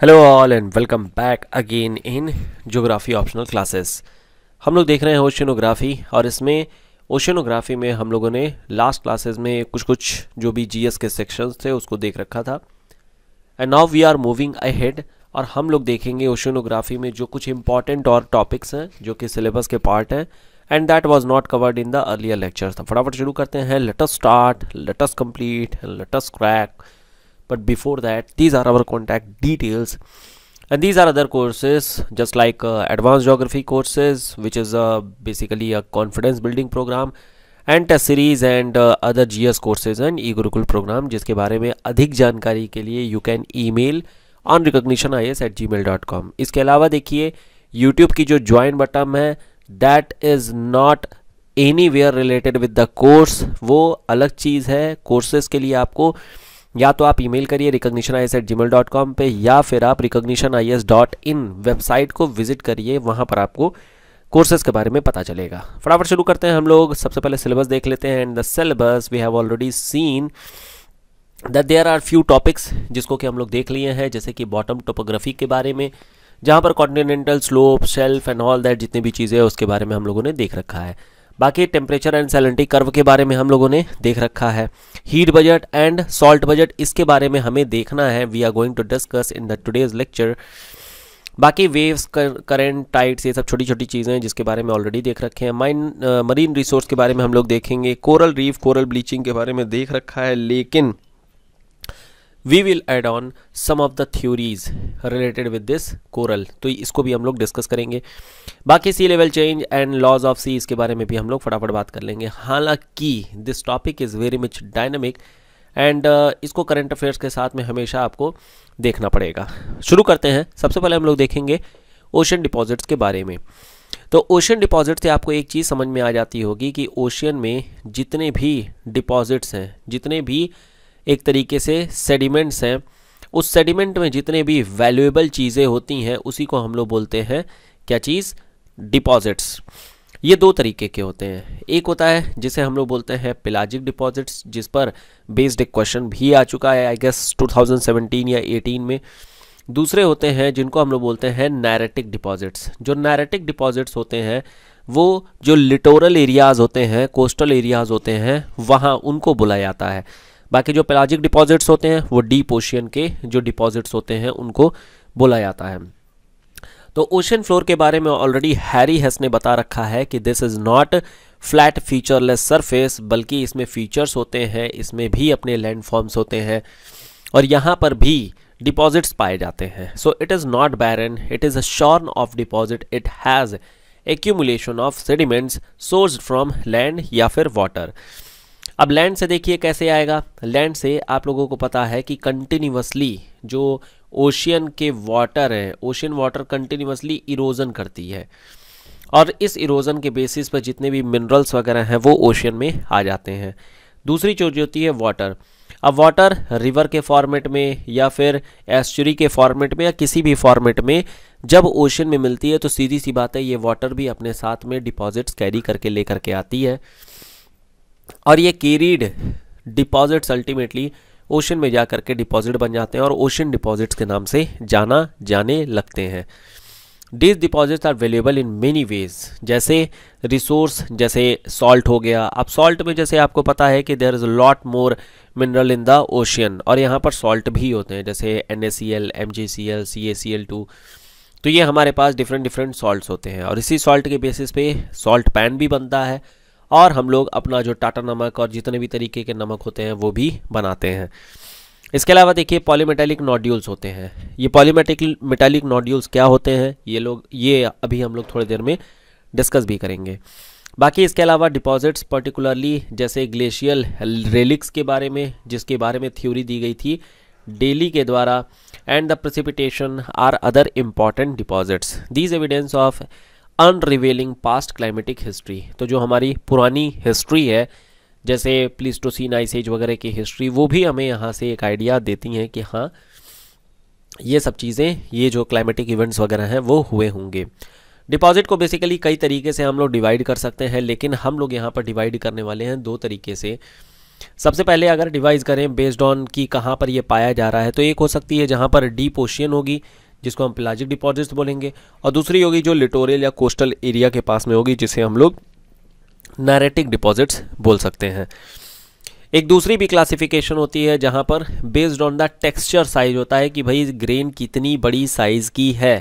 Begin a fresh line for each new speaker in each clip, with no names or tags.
Hello all and welcome back again in geography optional classes हम लोग देख रहे हैं ओशनोग्राफ़ी और इसमें ओशनोग्राफ़ी में हम लोगों ने लास्ट क्लासेस में कुछ कुछ जो भी जीएस के सेक्शंस थे उसको देख रखा था and now we are moving ahead और हम लोग देखेंगे ओशनोग्राफ़ी में जो कुछ इंपॉर्टेंट और टॉपिक्स हैं जो कि सिलेबस के पार्ट हैं and that was not covered in the earlier lectures फटाफट शुरू करते हैं let's start let's complete let's crack but before that these are our contact details and these are other courses just like uh, advanced geography courses which is a uh, basically a confidence building program and test series and uh, other gs courses and e gurukul program jiske bare mein adhik jankari ke liye you can email on recognition I S at gmail dot com इसके अलावा देखिए YouTube की जो join button है that is not anywhere related with the course वो अलग चीज़ है courses के लिए आपको uh, या तो आप ईमेल करिए recognition I at gmail dot com पर या फिर आप recognition I S dot in website को विजिट करिए वहाँ पर आपको कोर्सेज के बारे में पता चलेगा फटाफट शुरू करते हैं हम लोग सबसे पहले सिलेबस देख लेते हैं and the syllabus we have already seen the there are few topics जिसको कि हम लोग देख लिए हैं जैसे कि बॉटम टोपोग्राफी के बारे में जहाँ पर continental slope shelf and all that जितनी भी चीज़ें हैं उसके बारे में हम लोगों ने देख रखा है बाकी टेम्परेचर एंड सेलेंटी कर्व के बारे में हम लोगों ने देख रखा है heat budget and salt budget इसके बारे में हमें देखना है we are going to discuss in the today's lecture बाकी वेव्स करंट टाइट्स ये सब छोटी छोटी चीज़ें हैं जिसके बारे में ऑलरेडी देख रखे हैं माइन मरीन रिसोर्स के बारे में हम लोग देखेंगे कोरल रीफ कोरल ब्लीचिंग के बारे में देख रखा है लेकिन we will add on some of the theories related with this coral तो इसको भी हम लोग डिस्कस करेंगे बाकी sea level change and laws of sea इसके बारे में भी हम लोग फटाफट बात कर लेंगे हालांकि this topic is very much dynamic and इसको करंट अफेयर्स के साथ में हमेशा आपको देखना पड़ेगा शुरू करते हैं सबसे पहले हम लोग देखेंगे ओशन डिपॉजिट्स के बारे में तो ओशन डिपॉजिट से आपको एक चीज़ समझ में आ जाती होगी कि ओशियन में जितने भी डिपॉजिट्स हैं जितने भी एक तरीके से सेडिमेंट्स हैं उस सेडिमेंट में जितने भी वैल्यूएबल चीज़ें होती हैं उसी को हम लोग बोलते हैं क्या चीज़ डिपॉजिट्स ये दो तरीके के होते हैं एक होता है जिसे हम लोग बोलते हैं पिलाजिक डिपॉजिट्स जिस पर बेस्ड एक क्वेश्चन भी आ चुका है आई गेस 2017 या 18 में दूसरे होते हैं जिनको हम लोग बोलते हैं नैरेटिक डिपॉजिट्स जो नैरेटिक डिपॉजिट्स होते हैं वो जो लिटोरल एरियाज़ होते हैं कोस्टल एरियाज़ होते हैं वहाँ उनको बोला जाता है बाकी जो पेलाजिक डिपॉजिट्स होते हैं वो डीप ओशियन के जो डिपॉजिट्स होते हैं उनको बोला जाता है तो ओशन फ्लोर के बारे में ऑलरेडी हैरी हेस ने बता रखा है कि this is not flat featureless surface बल्कि इसमें फीचर्स होते हैं इसमें भी अपने फॉर्म्स होते हैं और यहाँ पर भी डिपॉजिट्स पाए जाते हैं so it is not barren it is a shorn of deposit it has accumulation of sediments source from land या फिर वाटर अब लैंड से देखिए कैसे आएगा लैंड से आप लोगों को पता है कि कंटिन्यूसली जो ओशियन के वाटर हैं ओशियन वाटर कंटिन्यूसली इरोजन करती है और इस इरोजन के बेसिस पर जितने भी मिनरल्स वगैरह हैं वो ओशियन में आ जाते हैं दूसरी चीज़ होती है वाटर अब वाटर रिवर के फॉर्मेट में या फिर एस्चुरी के फॉर्मेट में या किसी भी फॉर्मेट में जब ओशन में मिलती है तो सीधी सी बात है ये वाटर भी अपने साथ में डिपॉजिट्स कैरी करके लेकर के आती है और ये कीरीड डिपॉजिट्स अल्टीमेटली ओशन में जा करके डिपॉजिट बन जाते हैं और ओशन डिपॉजिट्स के नाम से जाना जाने लगते हैं these deposits are available in many ways जैसे रिसोर्स जैसे सॉल्ट हो गया अब सॉल्ट में जैसे आपको पता है कि there is lot more mineral in the ocean और यहाँ पर सॉल्ट भी होते हैं जैसे N A C L M G C L C A C L two तो ये हमारे पास डिफरेंट डिफरेंट सॉल्ट होते हैं और इसी सॉल्ट के बेसिस पे सॉल्ट पैन भी बनता है और हम लोग अपना जो टाटा नमक और जितने भी तरीके के नमक होते हैं वो भी बनाते हैं इसके अलावा देखिए पॉलीमेटेलिक नॉड्यूल्स होते हैं ये पॉलीमेटिक मेटेलिक नॉड्यूल्स क्या होते हैं ये लोग ये अभी हम लोग थोड़ी देर में डिस्कस भी करेंगे बाकी इसके अलावा डिपॉजिट्स पर्टिकुलरली जैसे ग्लेशियल रेलिक्स के बारे में जिसके बारे में थ्योरी दी गई थी डेली के द्वारा and the precipitation are other important deposits these evidence of unravelling past climatic history तो जो हमारी पुरानी हिस्ट्री है जैसे प्लीस्टोसिन आइस एज वगैरह की हिस्ट्री वो भी हमें यहाँ से एक आइडिया देती हैं कि हाँ ये सब चीज़ें ये जो क्लाइमेटिक इवेंट्स वगैरह हैं वो हुए होंगे डिपॉजिट को बेसिकली कई तरीके से हम लोग डिवाइड कर सकते हैं लेकिन हम लोग यहाँ पर डिवाइड करने वाले हैं दो तरीके से सबसे पहले अगर डिवाइज करें बेस्ड ऑन कि कहाँ पर ये पाया जा रहा है तो एक हो सकती है जहाँ पर डीप ओशियन होगी जिसको हम प्लाजिक डिपॉजिट्स बोलेंगे और दूसरी होगी जो लिटोरियल या कोस्टल एरिया के पास में होगी जिसे हम लोग नैरेटिक डिपॉजिट्स बोल सकते हैं एक दूसरी भी क्लासिफिकेशन होती है जहाँ पर based on the texture size होता है कि भाई ग्रेन कितनी बड़ी साइज़ की है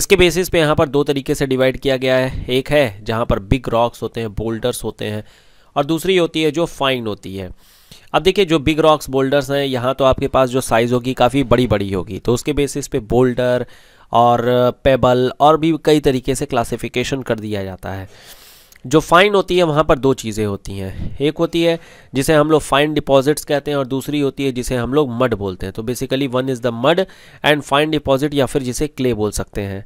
इसके बेसिस पे यहाँ पर दो तरीके से डिवाइड किया गया है एक है जहाँ पर बिग रॉक्स होते हैं बोल्डर्स होते हैं और दूसरी होती है जो फाइन होती है अब देखिए जो बिग रॉक्स बोल्डर्स हैं यहाँ तो आपके पास जो साइज़ होगी काफ़ी बड़ी बड़ी होगी तो उसके बेसिस पे बोल्डर और पेबल और भी कई तरीके से क्लासिफिकेशन कर दिया जाता है जो फ़ाइन होती है वहाँ पर दो चीज़ें होती हैं एक होती है जिसे हम लोग फ़ाइन डिपॉजिट्स कहते हैं और दूसरी होती है जिसे हम लोग मड बोलते हैं तो basically one is the mud and fine deposit या फिर जिसे क्ले बोल सकते हैं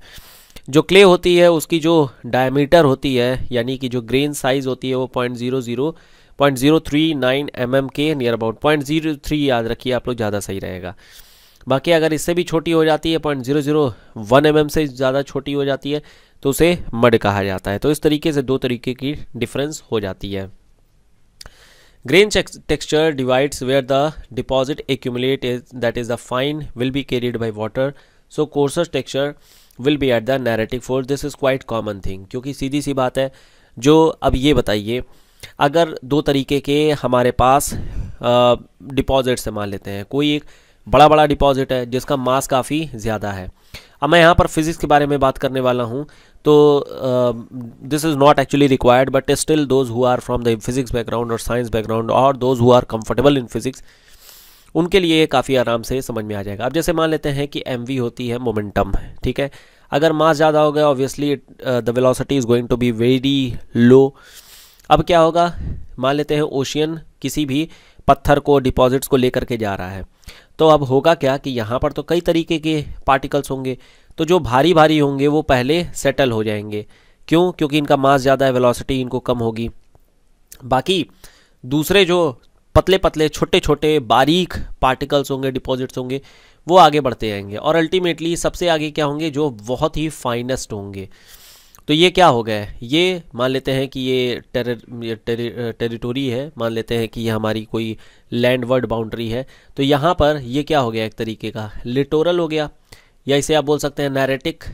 जो क्ले होती है उसकी जो डायमीटर होती है यानी कि जो ग्रेन साइज़ होती है वो point zero zero point zero three nine M M के near about point zero three याद रखिए आप लोग ज़्यादा सही रहेगा बाकी अगर इससे भी छोटी हो जाती है point zero zero one M M से ज़्यादा छोटी हो जाती है तो उसे मड कहा जाता है तो इस तरीके से दो तरीके की डिफरेंस हो जाती है grain texture divides where the deposit accumulate is that is the fine will be carried by water so coarser texture will be at the neritic force this is quite common thing क्योंकि सीधी सी बात है जो अब ये बताइए अगर दो तरीके के हमारे पास डिपॉजिट से मान लेते हैं कोई एक बड़ा बड़ा डिपॉजिट है जिसका मास काफ़ी ज़्यादा है अब मैं यहाँ पर फिज़िक्स के बारे में बात करने वाला हूँ तो this is not actually required but still those who are from the physics background और साइंस बैकग्राउंड और those who are comfortable in physics उनके लिए काफ़ी आराम से समझ में आ जाएगा अब जैसे मान लेते हैं कि एम होती है मोमेंटम ठीक है अगर मास ज़्यादा हो गया obviously the velocity is going to be very low अब क्या होगा मान लेते हैं ओशियन किसी भी पत्थर को डिपॉजिट्स को लेकर के जा रहा है तो अब होगा क्या कि यहाँ पर तो कई तरीके के पार्टिकल्स होंगे तो जो भारी भारी होंगे वो पहले सेटल हो जाएंगे क्यों क्योंकि इनका मास ज़्यादा है वेलोसिटी इनको कम होगी बाकी दूसरे जो पतले पतले छोटे छोटे बारीक पार्टिकल्स होंगे डिपॉजिट्स होंगे वो आगे बढ़ते जाएंगे और अल्टीमेटली सबसे आगे क्या होंगे जो बहुत ही फाइनेस्ट होंगे तो ये क्या हो गया है ये मान लेते हैं कि ये टेर टेरिटोरी है मान लेते हैं कि ये हमारी कोई लैंडवर्ड बाउंड्री है तो यहाँ पर ये क्या हो गया एक तरीके का लिटोरल हो गया या इसे आप बोल सकते हैं नैरेटिक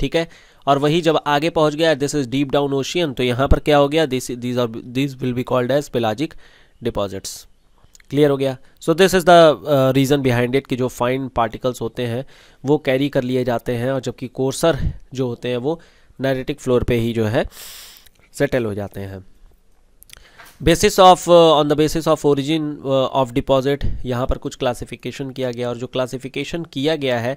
ठीक है और वही जब आगे पहुँच गया this is deep down ocean तो यहाँ पर क्या हो गया this these are this will be called as pelagic deposits clear हो गया so this is the reason behind it कि जो फाइन पार्टिकल्स होते हैं वो कैरी कर लिए जाते हैं और जबकि कोर्सर जो होते हैं वो नैरेटिक फ्लोर पे ही जो है सेटल हो जाते हैं basis of on the basis of origin of deposit यहाँ पर कुछ क्लासिफिकेशन किया गया और जो क्लासिफिकेशन किया गया है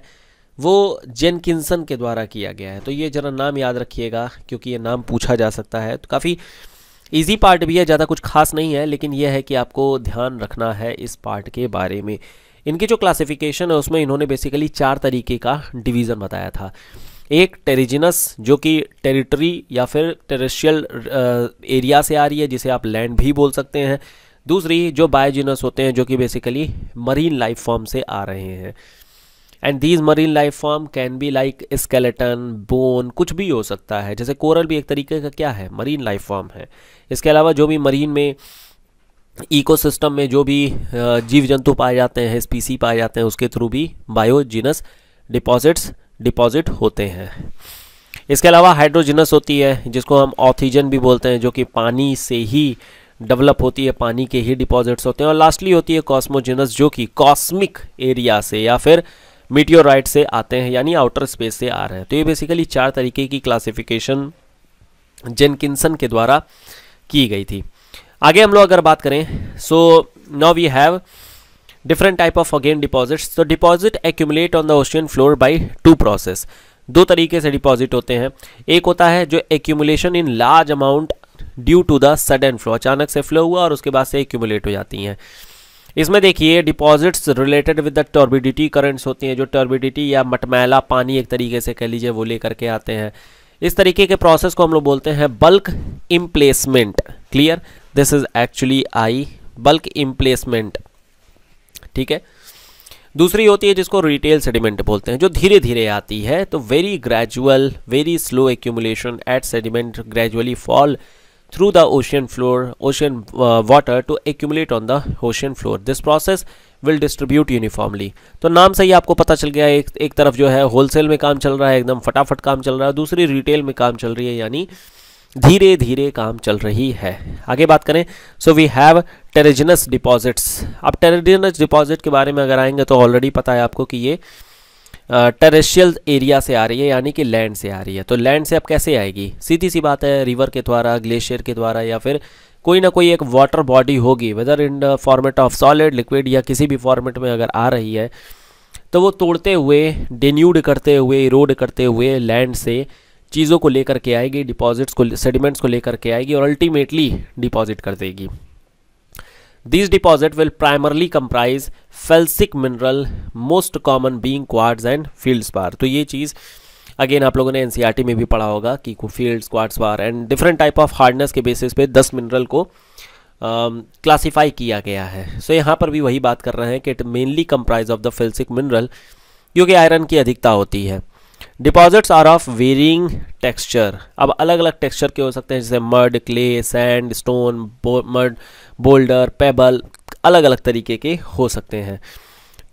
वो जेनकिंसन के द्वारा किया गया है तो ये जरा नाम याद रखिएगा क्योंकि ये नाम पूछा जा सकता है तो काफ़ी ईजी पार्ट भी है ज़्यादा कुछ खास नहीं है लेकिन यह है कि आपको ध्यान रखना है इस पार्ट के बारे में इनकी जो क्लासिफिकेशन है उसमें इन्होंने बेसिकली चार तरीके का डिवीज़न बताया था एक टेरिजिनस जो कि टेरिटरी या फिर टेरेस्ट्रियल एरिया से आ रही है जिसे आप लैंड भी बोल सकते हैं दूसरी जो बायोजिनस होते हैं जो कि बेसिकली मरीन लाइफ फॉर्म से आ रहे हैं and these marine life form can be like skeleton bone कुछ भी हो सकता है जैसे कोरल भी एक तरीके का क्या है मरीन लाइफ फॉर्म है इसके अलावा जो भी मरीन में इकोसिस्टम में जो भी जीव जंतु पाए जाते हैं स्पीसी पाए जाते हैं उसके थ्रू भी बायोजिनस डिपॉजिट्स डिपॉजिट होते हैं इसके अलावा हाइड्रोजिनस होती है जिसको हम ऑक्सीजन भी बोलते हैं जो कि पानी से ही डेवलप होती है पानी के ही डिपॉजिट्स होते हैं और लास्टली होती है कॉस्मोजिनस जो कि कॉस्मिक एरिया से या फिर मीटियोराइट से आते हैं यानी आउटर स्पेस से आ रहे हैं तो ये बेसिकली चार तरीके की क्लासिफिकेशन जेनकिंसन के द्वारा की गई थी आगे हम लोग अगर बात करें so now we have different type of again deposits so deposit accumulate on the ocean floor by two process दो तरीके से डिपॉजिट होते हैं एक होता है जो accumulation in large amount due to the sudden flow अचानक से फ्लो हुआ और उसके बाद से एक्यूमुलेट हो जाती हैं इसमें देखिए deposits related with the turbidity currents होती हैं जो टर्बिडिटी या मटमैला पानी एक तरीके से कह लीजिए वो लेकर के आते हैं इस तरीके के प्रोसेस को हम लोग बोलते हैं bulk emplacement clear this is actually I bulk emplacement ठीक है दूसरी होती है जिसको रिटेल सेडिमेंट बोलते हैं जो धीरे धीरे आती है तो very gradual very slow accumulation at sediment gradually fall through the ocean floor ocean water to accumulate on the ocean floor this process will distribute uniformly तो नाम से ही आपको पता चल गया एक एक तरफ जो है होलसेल में काम चल रहा है एकदम फटाफट काम चल रहा है दूसरी रिटेल में काम चल रही है यानी धीरे धीरे काम चल रही है आगे बात करें so we have terrigenous deposits अब टेरेजिनस डिपॉजिट के बारे में अगर आएंगे तो ऑलरेडी पता है आपको कि ये टेरेशियल uh, एरिया से आ रही है यानी कि लैंड से आ रही है तो लैंड से अब कैसे आएगी सीधी सी बात है रिवर के द्वारा ग्लेशियर के द्वारा या फिर कोई ना कोई एक वाटर बॉडी होगी whether in the format of solid liquid या किसी भी फॉर्मेट में अगर आ रही है तो वो तोड़ते हुए डेन्यूड करते हुए इरोड करते हुए लैंड से चीज़ों को लेकर के आएगी डिपॉजिट्स को सेडिमेंट्स को लेकर के आएगी और अल्टीमेटली डिपॉजिट कर देगी this deposit will primarily comprise felsic mineral most common being quartz and feldspar तो ये चीज़ अगेन आप लोगों ने एनसीईआरटी e में भी पढ़ा होगा कि fields quartz bar and different type of hardness के बेसिस पे दस मिनरल को uh, किया गया है सो so, यहाँ पर भी वही बात कर रहे हैं कि it mainly comprise of the felsic mineral क्योंकि आयरन की अधिकता होती है deposits are of varying texture अब अलग अलग टेक्सचर के हो सकते हैं जैसे mud clay sand stone mud boulder pebble अलग अलग तरीके के हो सकते हैं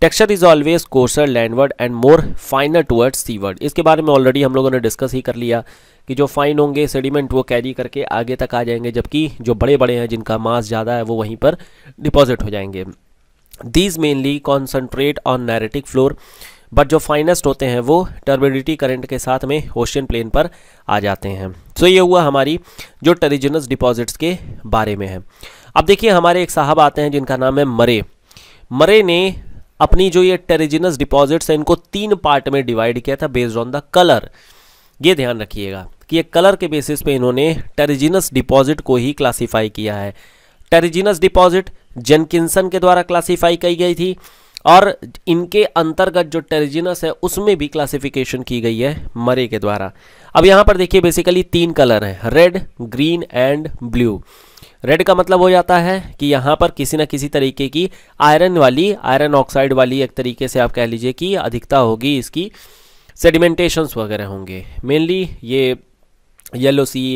texture is always coarser landward and more finer towards seaward इसके बारे में ऑलरेडी हम लोगों ने डिस्कस ही कर लिया कि जो फाइन होंगे सेडिमेंट वो कैरी करके आगे तक आ जाएंगे जबकि जो बड़े बड़े हैं जिनका मास ज़्यादा है वो वहीं पर डिपॉजिट हो जाएंगे these mainly concentrate on neritic floor but जो फाइनेस्ट होते हैं वो टर्बिडिटी करंट के साथ में ओशियन प्लेन पर आ जाते हैं सो so ये हुआ हमारी जो टेरिजिनस डिपॉजिट्स के बारे में है अब देखिए हमारे एक साहब आते हैं जिनका नाम है मरे मरे ने अपनी जो ये टेरिजिनस डिपॉजिट्स हैं इनको तीन पार्ट में डिवाइड किया था बेस्ड ऑन द कलर ये ध्यान रखिएगा कि ये कलर के बेसिस पे इन्होंने टेरिजिनस डिपॉजिट को ही क्लासीफाई किया है टेरिजिनस डिपॉजिट जेनकिसन के द्वारा क्लासीफाई की गई थी और इनके अंतर्गत जो टेरिजिनस है उसमें भी क्लासिफिकेशन की गई है मरे के द्वारा अब यहाँ पर देखिए बेसिकली तीन कलर हैं red green and blue red का मतलब हो जाता है कि यहाँ पर किसी ना किसी तरीके की आयरन वाली आयरन ऑक्साइड वाली एक तरीके से आप कह लीजिए कि अधिकता होगी इसकी सेडिमेंटेशंस वगैरह होंगे मेनली ये येलो सी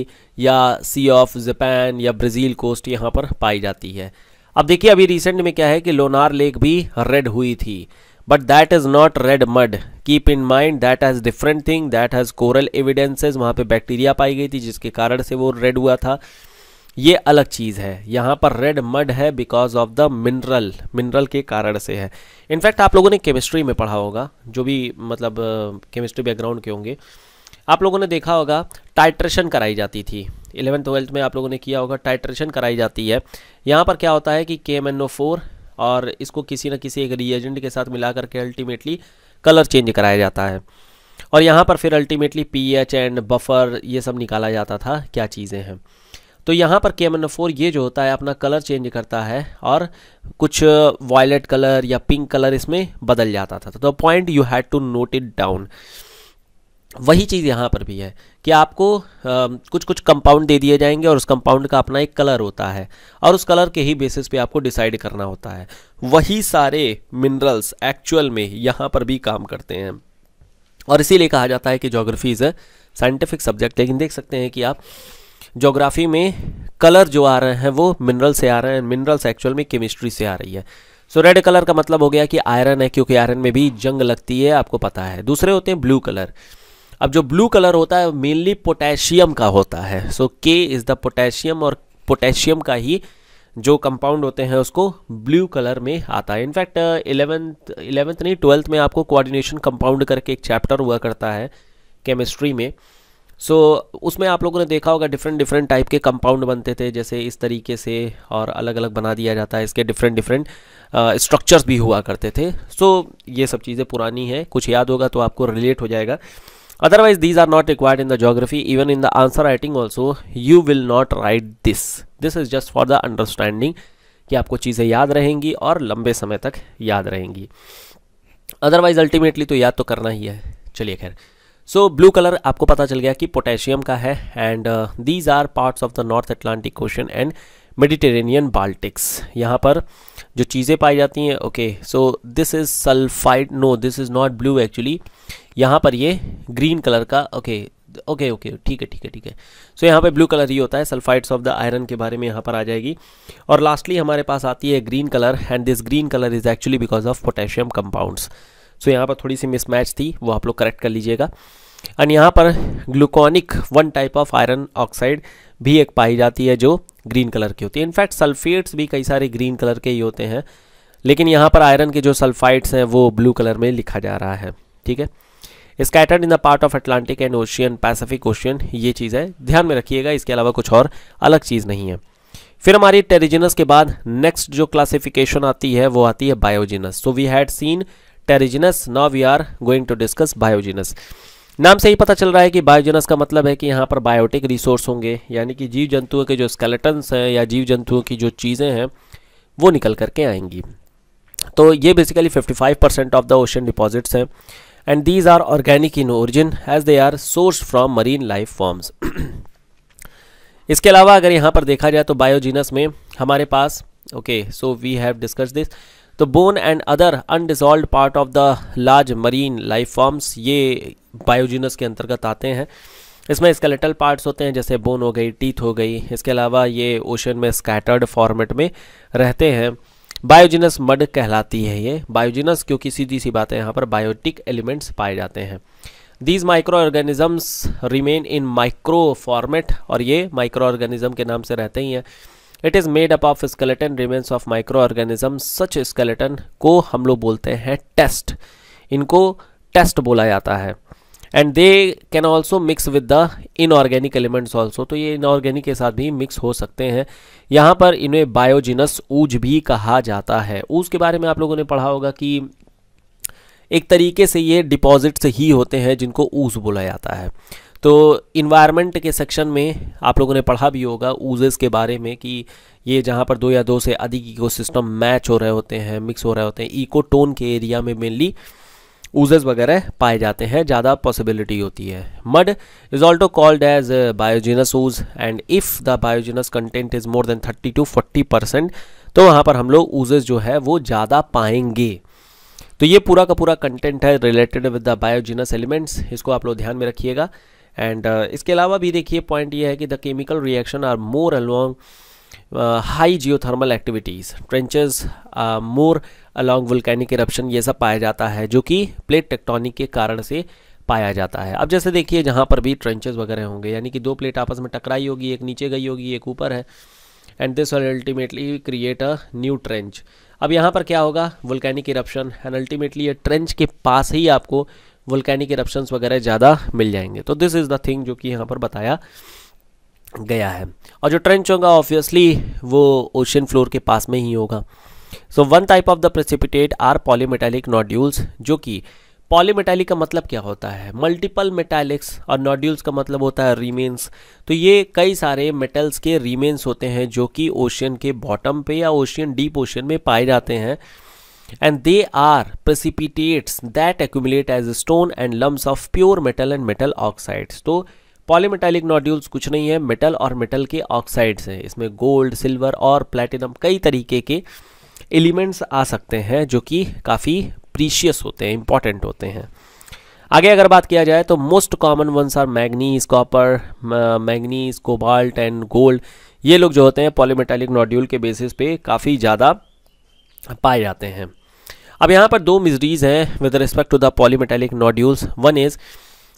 या सी ऑफ जापान या ब्राज़ील कोस्ट यहाँ पर पाई जाती है अब देखिए अभी रिसेंट में क्या है कि लोनार लेक भी रेड हुई थी but that is not red mud keep in mind that has different thing that has coral evidences वहाँ पे बैक्टीरिया पाई गई थी जिसके कारण से वो रेड हुआ था ये अलग चीज़ है यहाँ पर रेड मड है because of the mineral mineral के कारण से है इनफैक्ट आप लोगों ने केमिस्ट्री में पढ़ा होगा जो भी मतलब केमिस्ट्री बैकग्राउंड के होंगे आप लोगों ने देखा होगा टाइट्रेशन कराई जाती थी इलेवन ट्वेल्थ में आप लोगों ने किया होगा टाइट्रेशन कराई जाती है यहाँ पर क्या होता है कि के और इसको किसी न किसी एक रिएजेंट के साथ मिला करके अल्टीमेटली कलर चेंज कराया जाता है और यहाँ पर फिर ultimately P H and buffer ये सब निकाला जाता था क्या चीज़ें हैं तो यहाँ पर के एम फोर ये जो होता है अपना कलर चेंज करता है और कुछ वायलेट कलर या पिंक कलर इसमें बदल जाता था तो point you had to note it down वही चीज़ यहाँ पर भी है कि आपको आ, कुछ कुछ कंपाउंड दे दिए जाएंगे और उस कंपाउंड का अपना एक कलर होता है और उस कलर के ही बेसिस पे आपको डिसाइड करना होता है वही सारे मिनरल्स एक्चुअल में यहाँ पर भी काम करते हैं और इसीलिए कहा जाता है कि geography is a scientific subject लेकिन देख सकते हैं कि आप जोग्राफी में कलर जो आ रहे हैं वो मिनरल से आ रहे हैं मिनरल्स एक्चुअल में केमिस्ट्री से आ रही है सो रेड कलर का मतलब हो गया कि आयरन है क्योंकि आयरन में भी जंग लगती है आपको पता है दूसरे होते हैं ब्लू कलर अब जो ब्लू कलर होता है मेनली पोटेशियम का होता है so K is the potassium और पोटेशियम का ही जो कंपाउंड होते हैं उसको ब्लू कलर में आता है इनफैक्ट इलेवेंथ इलेवेंथ नहीं ट्वेल्थ में आपको कोऑर्डिनेशन कंपाउंड करके एक चैप्टर हुआ करता है केमिस्ट्री में सो so, उसमें आप लोगों ने देखा होगा डिफरेंट डिफरेंट टाइप के कंपाउंड बनते थे जैसे इस तरीके से और अलग अलग बना दिया जाता है इसके डिफरेंट डिफरेंट स्ट्रक्चर्स भी हुआ करते थे सो so, ये सब चीज़ें पुरानी हैं कुछ याद होगा तो आपको रिलेट हो जाएगा otherwise these are not required in the geography even in the answer writing also you will not write this this is just for the understanding कि आपको चीज़ें याद रहेंगी और लंबे समय तक याद रहेंगी अदरवाइज अल्टीमेटली तो याद तो करना ही है चलिए खैर सो ब्लू कलर आपको पता चल गया कि पोटेशियम का है and these are parts of the North Atlantic Ocean and Mediterranean Baltics यहाँ पर जो चीज़ें पाई जाती हैं okay so this is sulphide no this is not blue actually यहाँ पर ये ग्रीन कलर का ओके ओके ओके ठीक है ठीक है ठीक है सो so, यहाँ पे ब्लू कलर ही होता है सल्फाइड्स ऑफ द आयरन के बारे में यहाँ पर आ जाएगी और लास्टली हमारे पास आती है green colour and this green colour is actually because of potassium compounds so यहाँ पर थोड़ी सी मिसमैच थी वो आप लोग करेक्ट कर लीजिएगा एंड यहाँ पर gluconic one type of iron oxide भी एक पाई जाती है जो ग्रीन कलर की होती है इनफैक्ट सल्फेट्स भी कई सारे ग्रीन कलर के ही होते हैं लेकिन यहाँ पर आयरन के जो सल्फाइड्स हैं वो ब्लू कलर में लिखा जा रहा है ठीक है scattered in the part of Atlantic and ocean Pacific ocean ये चीज़ है ध्यान में रखिएगा इसके अलावा कुछ और अलग चीज़ नहीं है फिर हमारी टेरिजिनस के बाद नेक्स्ट जो क्लासिफिकेशन आती है वो आती है biogenous so we had seen terrigenous now we are going to discuss biogenous नाम से ही पता चल रहा है कि बायोजेनस का मतलब है कि यहाँ पर बायोटिक रिसोर्स होंगे यानी कि जीव जंतुओं के जो स्केलेटन्स हैं या जीव जंतुओं की जो चीज़ें हैं वो निकल करके आएंगी तो ये basically 55 percent of the ocean deposits हैं and these are organic in origin as they are source from marine life forms इसके अलावा अगर यहाँ पर देखा जाए तो बायोजीनस में हमारे पास okay so we have discuss this तो bone and other undissolved part of the large marine life forms ये बायोजिनस के अंतर्गत आते हैं इसमें स्केलेटल पार्ट्स होते हैं जैसे बोन हो गई टीथ हो गई इसके अलावा ये ओशन में स्कैटर्ड फॉर्मेट में रहते हैं बायोजिनस मड कहलाती है ये बायोजिनस क्योंकि सीधी सी बात है यहाँ पर बायोटिक एलिमेंट्स पाए जाते हैं these micro organisms remain in micro format और ये माइक्रो ऑर्गेनिज्म के नाम से रहते ही हैं it is made up of skeleton remains of micro organism such skeleton को हम लोग बोलते हैं टेस्ट इनको टेस्ट बोला जाता है and they can also mix with the inorganic elements also तो ये इनऑर्गेनिक के साथ भी मिक्स हो सकते हैं यहाँ पर इन्हें बायोजिनस ऊज भी कहा जाता है ऊज के बारे में आप लोगों ने पढ़ा होगा कि एक तरीके से ये डिपॉजिट्स ही होते हैं जिनको ऊज बोला जाता है तो इन्वायरमेंट के सेक्शन में आप लोगों ने पढ़ा भी होगा ऊजेस के बारे में कि ये जहाँ पर दो या दो से अधिक इकोसिस्टम मैच हो रहे होते हैं मिक्स हो रहे होते हैं इकोटोन के एरिया में मेनली ऊजेस वगैरह पाए जाते हैं ज़्यादा पॉसिबिलिटी होती है mud is also called as biogenous ooze and if the biogenous content is more than thirty to forty percent तो वहाँ पर हम लोग ऊजेस जो है वो ज़्यादा पाएंगे तो ये पूरा का पूरा कंटेंट है related with the biogenous elements इसको आप लोग ध्यान में रखिएगा एंड uh, इसके अलावा भी देखिए पॉइंट ये है कि the chemical reaction are more along high geothermal activities trenches more along volcanic eruption ये सब पाया जाता है जो कि प्लेट टेक्टोनिक के कारण से पाया जाता है अब जैसे देखिए जहाँ पर भी ट्रेंचेस वगैरह होंगे यानी कि दो प्लेट आपस में टकराई होगी एक नीचे गई होगी एक ऊपर है and this will ultimately create a new trench अब यहाँ पर क्या होगा वुलकैनिक इरप्शन एंड अल्टीमेटली ये ट्रेंच के पास ही आपको वुलकैनिक इरप्शन वगैरह ज़्यादा मिल जाएंगे तो दिस इज़ द थिंग जो कि यहाँ पर बताया गया है और जो ट्रेंच होगा ऑब्वियसली वो ओशन फ्लोर के पास में ही होगा so one type of the precipitate are polymetallic nodules जो कि पॉलीमेटेलिक का मतलब क्या होता है मल्टीपल मेटेलिक्स और नॉड्यूल्स का मतलब होता है रीमेन्स तो ये कई सारे मेटल्स के रीमेन्स होते हैं जो कि ओशियन के बॉटम पे या ओशियन डीप ओशन में पाए जाते हैं and they are precipitates that accumulate as stone and lumps of pure metal and metal oxides तो पॉलीमेटालिक नॉड्यूल्स कुछ नहीं है मेटल और मेटल के ऑक्साइड्स हैं इसमें गोल्ड सिल्वर और प्लैटिनम कई तरीके के एलिमेंट्स आ सकते हैं जो कि काफ़ी प्रीशियस होते हैं इंपॉर्टेंट होते हैं आगे अगर बात किया जाए तो most common ones are manganese copper manganese cobalt and gold ये लोग जो होते हैं पॉलीमेटालिक नॉड्यूल के बेसिस पे काफ़ी ज़्यादा पाए जाते हैं अब यहाँ पर दो मिजरीज हैं with respect to the polymetallic nodules one is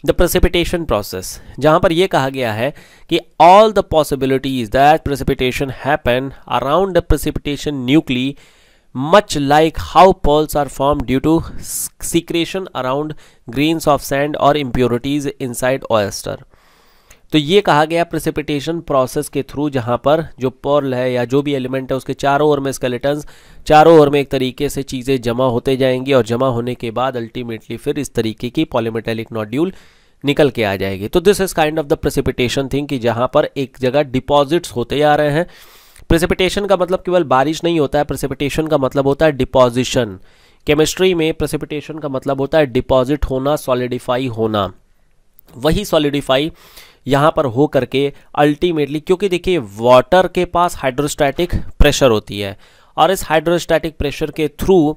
the precipitation process जहाँ पर यह कहा गया है कि all the possibilities that precipitation happen around the precipitation nuclei like how how are form due to secretion around grains of sand और impurities inside oyster तो ये कहा गया प्रिसिपिटेशन प्रोसेस के थ्रू जहां पर जो पर्ल है या जो भी एलिमेंट है उसके चारों ओर में स्केलेटन चारों ओर में एक तरीके से चीज़ें जमा होते जाएंगी और जमा होने के बाद अल्टीमेटली फिर इस तरीके की पॉलीमेटेलिक नॉड्यूल निकल के आ जाएगी तो this is kind of the precipitation thing कि जहां पर एक जगह डिपॉजिट्स होते जा रहे हैं प्रेसिपिटेशन का मतलब केवल बारिश नहीं होता है प्रेसिपिटेशन का मतलब होता है डिपॉजिशन केमिस्ट्री में प्रेसिपिटेशन का मतलब होता है डिपॉजिट होना सॉलिडिफाई होना वही सॉलिडिफाई यहाँ पर हो करके अल्टीमेटली क्योंकि देखिए वाटर के पास हाइड्रोस्टैटिक प्रेशर होती है और इस हाइड्रोस्टैटिक प्रेशर के थ्रू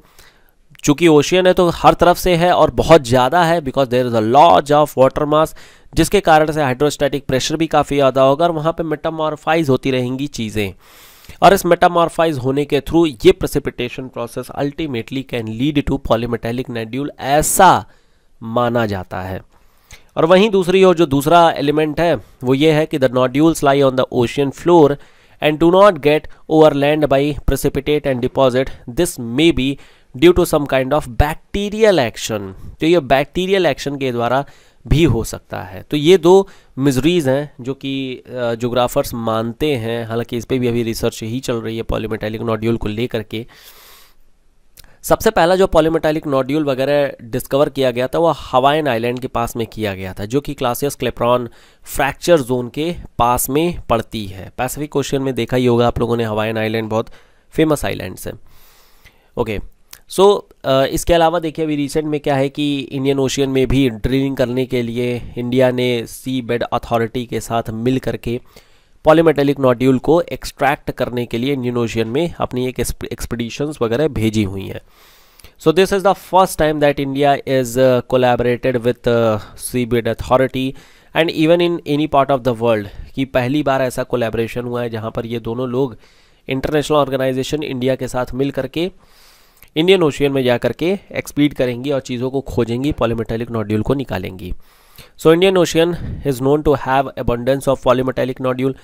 चूँकि ओशियन है तो हर तरफ से है और बहुत ज़्यादा है because there is a lot of water mass जिसके कारण से हाइड्रोस्टैटिक प्रेशर भी काफ़ी ज़्यादा होगा और वहाँ पर मेटामॉर्फाइज होती रहेंगी चीज़ें और इस मेटामॉर्फाइज होने के थ्रू ये precipitation process ultimately can lead to polymetallic nodule ऐसा माना जाता है और वहीं दूसरी ओर जो दूसरा एलिमेंट है वो ये है कि the nodules lie on the ocean floor and do not get over land by precipitate and deposit this may be due to some kind of bacterial action तो ये बैक्टीरियल एक्शन के द्वारा भी हो सकता है तो ये दो मिजरीज़ हैं जो कि जोग्राफ़र्स मानते हैं हालांकि इस पर भी अभी रिसर्च ही चल रही है पॉलीमेटेलिक नॉड्यूल को लेकर के सबसे पहला जो पॉलीमेटालिक नोड्यूल वगैरह डिस्कवर किया गया था वो हवाइन आइलैंड के पास में किया गया था जो कि क्लासियस क्लेप्रॉन फ्रैक्चर जोन के पास में पड़ती है पैसिफिक क्वेश्चन में देखा ही होगा आप लोगों ने हवाइन आइलैंड बहुत फेमस आइलैंड है ओके सो so, इसके अलावा देखिए अभी रिसेंट में क्या है कि इंडियन ओशियन में भी ड्रिलिंग करने के लिए इंडिया ने सी बेड अथॉरिटी के साथ मिल करके पॉलीमेटेलिक नॉड्यूल को एक्सट्रैक्ट करने के लिए इंडोनेशियन में अपनी एक एक्सपीडिशन वगैरह भेजी हुई हैं so this is the first time that India is collaborated with sea uh, authority and even in any part of the world कि पहली बार ऐसा कोलेबरेशन हुआ है जहाँ पर ये दोनों लोग इंटरनेशनल ऑर्गेनाइजेशन इंडिया के साथ मिल करके इंडियन ओशियन में जा करके एक्सपीड करेंगी और चीज़ों को खोजेंगी पॉलीमेटेलिक नॉड्यूल को निकालेंगी so Indian ocean is known to have abundance of polymetallic nodule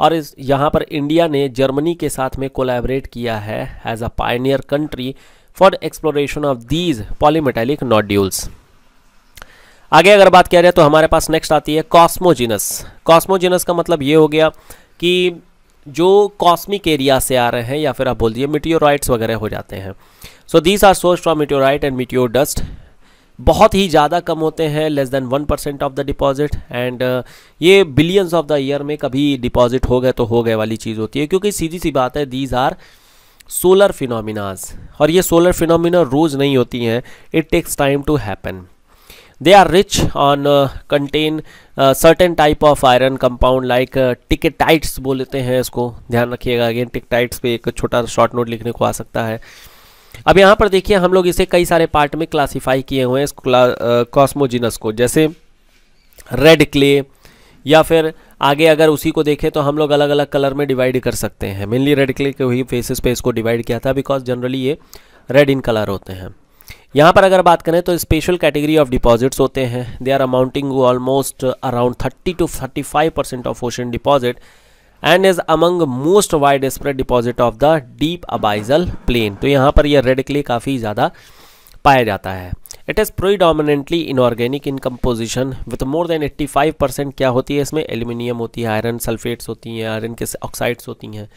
और इस यहाँ पर इंडिया ने जर्मनी के साथ में कोलैबोरेट किया है as a pioneer country for exploration of these polymetallic nodules आगे अगर बात किया जाए तो हमारे पास नेक्स्ट आती है कॉस्मोजिनस कॉस्मोजिनस का मतलब ये हो गया कि जो कॉस्मिक एरिया से आ रहे हैं या फिर आप बोल दिए मिट्योराइट्स वगैरह हो जाते हैं so these are source from meteorite and meteor dust बहुत ही ज़्यादा कम होते हैं less than one percent of the deposit and ये बिलियंस ऑफ द ईयर में कभी डिपॉजिट हो गए तो हो गए वाली चीज़ होती है क्योंकि सीधी सी बात है दीज आर सोलर फिनोमिनाज और ये सोलर फिनोमिना रोज़ नहीं होती हैं it takes time to happen they are rich on contain certain type of iron compound like tektites tektites बोलते हैं इसको ध्यान रखिएगा अगेन टिकटाइट्स पे एक छोटा शॉर्ट नोट लिखने को आ सकता है अब यहाँ पर देखिए हम लोग इसे कई सारे पार्ट में क्लासीफाई किए हुए हैं कॉस्मोजिनस को जैसे रेड क्ले या फिर आगे अगर उसी को देखें तो हम लोग अलग अलग कलर में डिवाइड कर सकते हैं मेनली रेड क्ले के ही फेसेस पे इसको डिवाइड किया था बिकॉज जनरली ये रेड इन कलर होते हैं यहाँ पर अगर बात करें तो स्पेशल कैटेगरी ऑफ डिपॉजिट्स होते हैं they are amounting almost around thirty to thirty five percent of ocean deposit and is among most widespread deposit of the deep abyssal plain तो यहाँ पर यह रेड क्ले काफ़ी ज़्यादा पाया जाता है it is predominantly inorganic in composition with more than 85 percent क्या होती है इसमें एल्यूमिनियम होती है आयरन सल्फेट्स होती हैं आयरन के ऑक्साइड्स होती हैं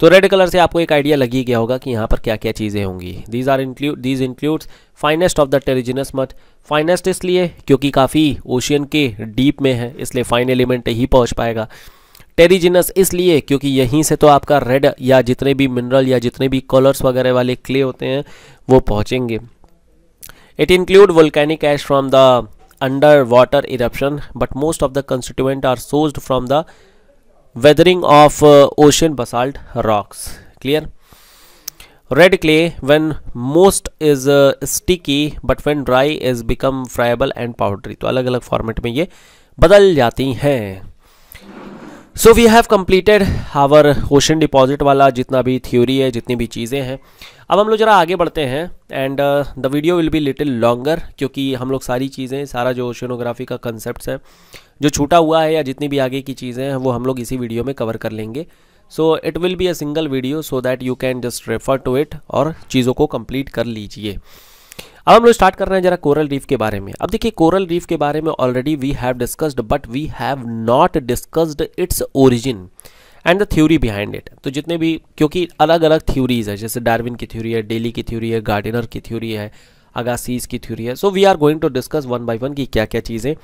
तो रेड कलर से आपको एक आइडिया लगी गया होगा कि यहाँ पर क्या क्या चीज़ें होंगी these are include these includes finest of the terrigenous mud finest इसलिए क्योंकि काफ़ी ओशियन के डीप में है इसलिए फाइन एलिमेंट ही पहुँच पाएगा टेरिजिनस इसलिए क्योंकि यहीं से तो आपका रेड या जितने भी मिनरल या जितने भी कलर्स वगैरह वाले क्ले होते हैं वो पहुंचेंगे it include volcanic ash from the under water eruption but most of the constituent are those from the weathering of ocean basalt rocks clear red clay when moist is sticky but when dry is become friable and powdery तो अलग अलग format में ये बदल जाती हैं so we have completed our ocean deposit वाला जितना भी थ्योरी है जितनी भी चीज़ें हैं अब हम लोग ज़रा आगे बढ़ते हैं and the video will be little longer क्योंकि हम लोग सारी चीज़ें सारा जो ओशनोग्राफी का कंसेप्ट है जो छूटा हुआ है या जितनी भी आगे की चीज़ें हैं वो हम लोग इसी वीडियो में कवर कर लेंगे so it will be a single video so that you can just refer to it और चीज़ों को कम्प्लीट कर लीजिए अब हम लोग स्टार्ट कर रहे हैं जरा कोरल रीफ के बारे में अब देखिए कोरल रीफ के बारे में already we have discussed but we have not discussed its origin and the theory behind it तो जितने भी क्योंकि अलग अलग थ्योरीज है जैसे डार्विन की थ्योरी है डेली की थ्योरी है गार्डिनर की थ्योरी है अगासीज की थ्योरी है so we are going to discuss one by one की क्या क्या चीज़ें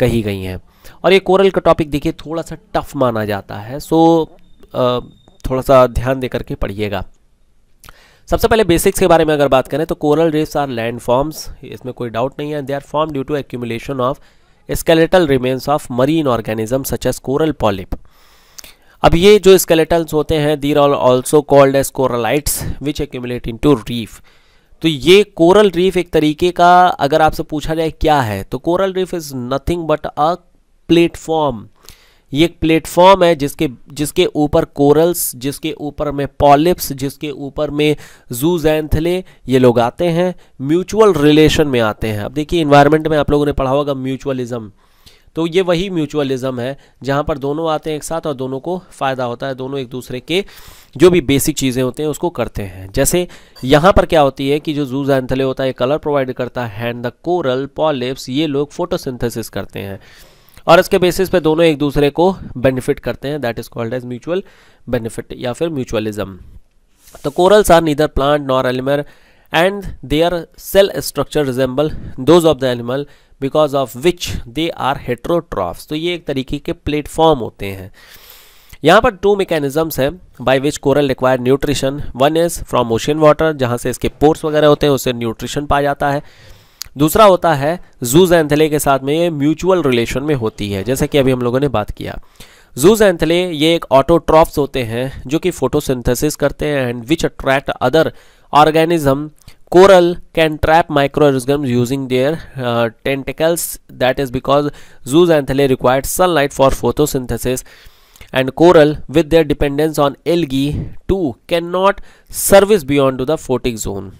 कही गई हैं और ये कोरल का टॉपिक देखिए थोड़ा सा टफ माना जाता है सो so, थोड़ा सा ध्यान दे करके पढ़िएगा सबसे पहले बेसिक्स के बारे में अगर बात करें तो coral reefs are land forms इसमें कोई डाउट नहीं है they are form due to accumulation of skeletal remains of marine organism such as coral polyp अब ये जो स्केलेटल्स होते हैं they are also called as corallites which accumulate into reef तो ये कोरल रीफ एक तरीके का अगर आपसे पूछा जाए क्या है तो coral reef is nothing but a platform ये एक प्लेटफॉर्म है जिसके जिसके ऊपर कोरल्स जिसके ऊपर में पॉलिप्स जिसके ऊपर में जू एंथले ये लोग आते हैं म्यूचुअल रिलेशन में आते हैं अब देखिए इन्वायरमेंट में आप लोगों ने पढ़ा होगा म्यूचुअलिज्म तो ये वही म्यूचुअलिज्म है जहाँ पर दोनों आते हैं एक साथ और दोनों को फ़ायदा होता है दोनों एक दूसरे के जो भी बेसिक चीज़ें होते हैं उसको करते हैं जैसे यहाँ पर क्या होती है कि जो जूज एंथले होता है कलर प्रोवाइड करता है एंड द कोरल पॉलिप्स ये लोग फोटोसिंथेसिस करते हैं और इसके बेसिस पे दोनों एक दूसरे को बेनिफिट करते हैं that is called as mutual benefit या फिर म्यूचुअलिज्म तो corals are neither plant nor animal and are cell structure resemble those of the animal because of which they are heterotrophs तो ये एक तरीके के प्लेटफॉर्म होते हैं यहाँ पर टू मेकेनिज़म्स हैं by which coral require nutrition one is from ocean water जहाँ से इसके पोर्स वगैरह होते हैं उससे न्यूट्रिशन पाया जाता है दूसरा होता है जूज एंथले के साथ में ये म्यूचुअल रिलेशन में होती है जैसे कि अभी हम लोगों ने बात किया जूज एंथले ये एक ऑटोट्रॉफ्स होते हैं जो कि फोटोसिंथेसिस करते हैं and which attract other organism coral can trap micro organism using their tentacles that is because zooxanthellae required sunlight for photosynthesis and coral with their dependence on algae too can not survive beyond to the photic zone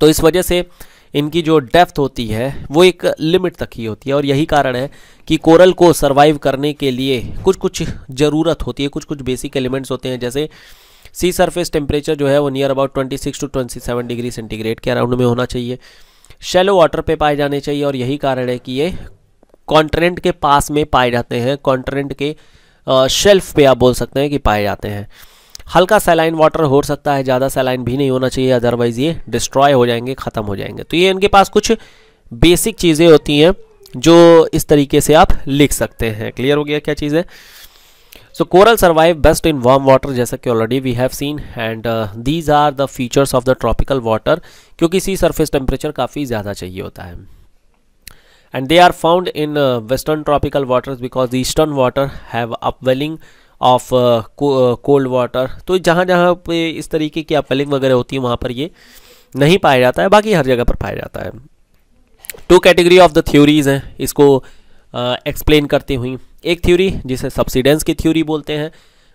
तो इस वजह से uh, इनकी जो depth होती है वो एक लिमिट तक ही होती है और यही कारण है कि कोरल को सर्वाइव करने के लिए कुछ कुछ ज़रूरत होती है कुछ कुछ बेसिक एलिमेंट्स होते हैं जैसे सी सरफेस टेम्परेचर जो है वो near about 26 to 27 degree centigrade के अराउंड में होना चाहिए शेलो वाटर पे पाए जाने चाहिए और यही कारण है कि ये कॉन्टनेंट के पास में पाए जाते हैं कॉन्टिनेंट के शेल्फ पे आप बोल सकते हैं कि पाए जाते हैं हल्का सेलाइन वाटर हो सकता है ज़्यादा सेलाइन भी नहीं होना चाहिए अदरवाइज ये डिस्ट्रॉय हो जाएंगे ख़त्म हो जाएंगे तो ये इनके पास कुछ बेसिक चीज़ें होती हैं जो इस तरीके से आप लिख सकते हैं क्लियर हो गया क्या चीज़ है so coral survive best in warm water जैसा कि already we have seen and these are the features of the tropical water क्योंकि सी सरफेस टेम्परेचर काफ़ी ज़्यादा चाहिए होता है and they are found in western tropical water because eastern water have upwelling of cold water तो जहाँ जहाँ पे इस तरीके की अपलिंग वगैरह होती है वहाँ पर ये नहीं पाया जाता है बाकी हर जगह पर पाया जाता है two category of the theories हैं इसको एक्सप्लेन uh, करती हुई एक थ्योरी जिसे सब्सिडेंस की थ्योरी बोलते हैं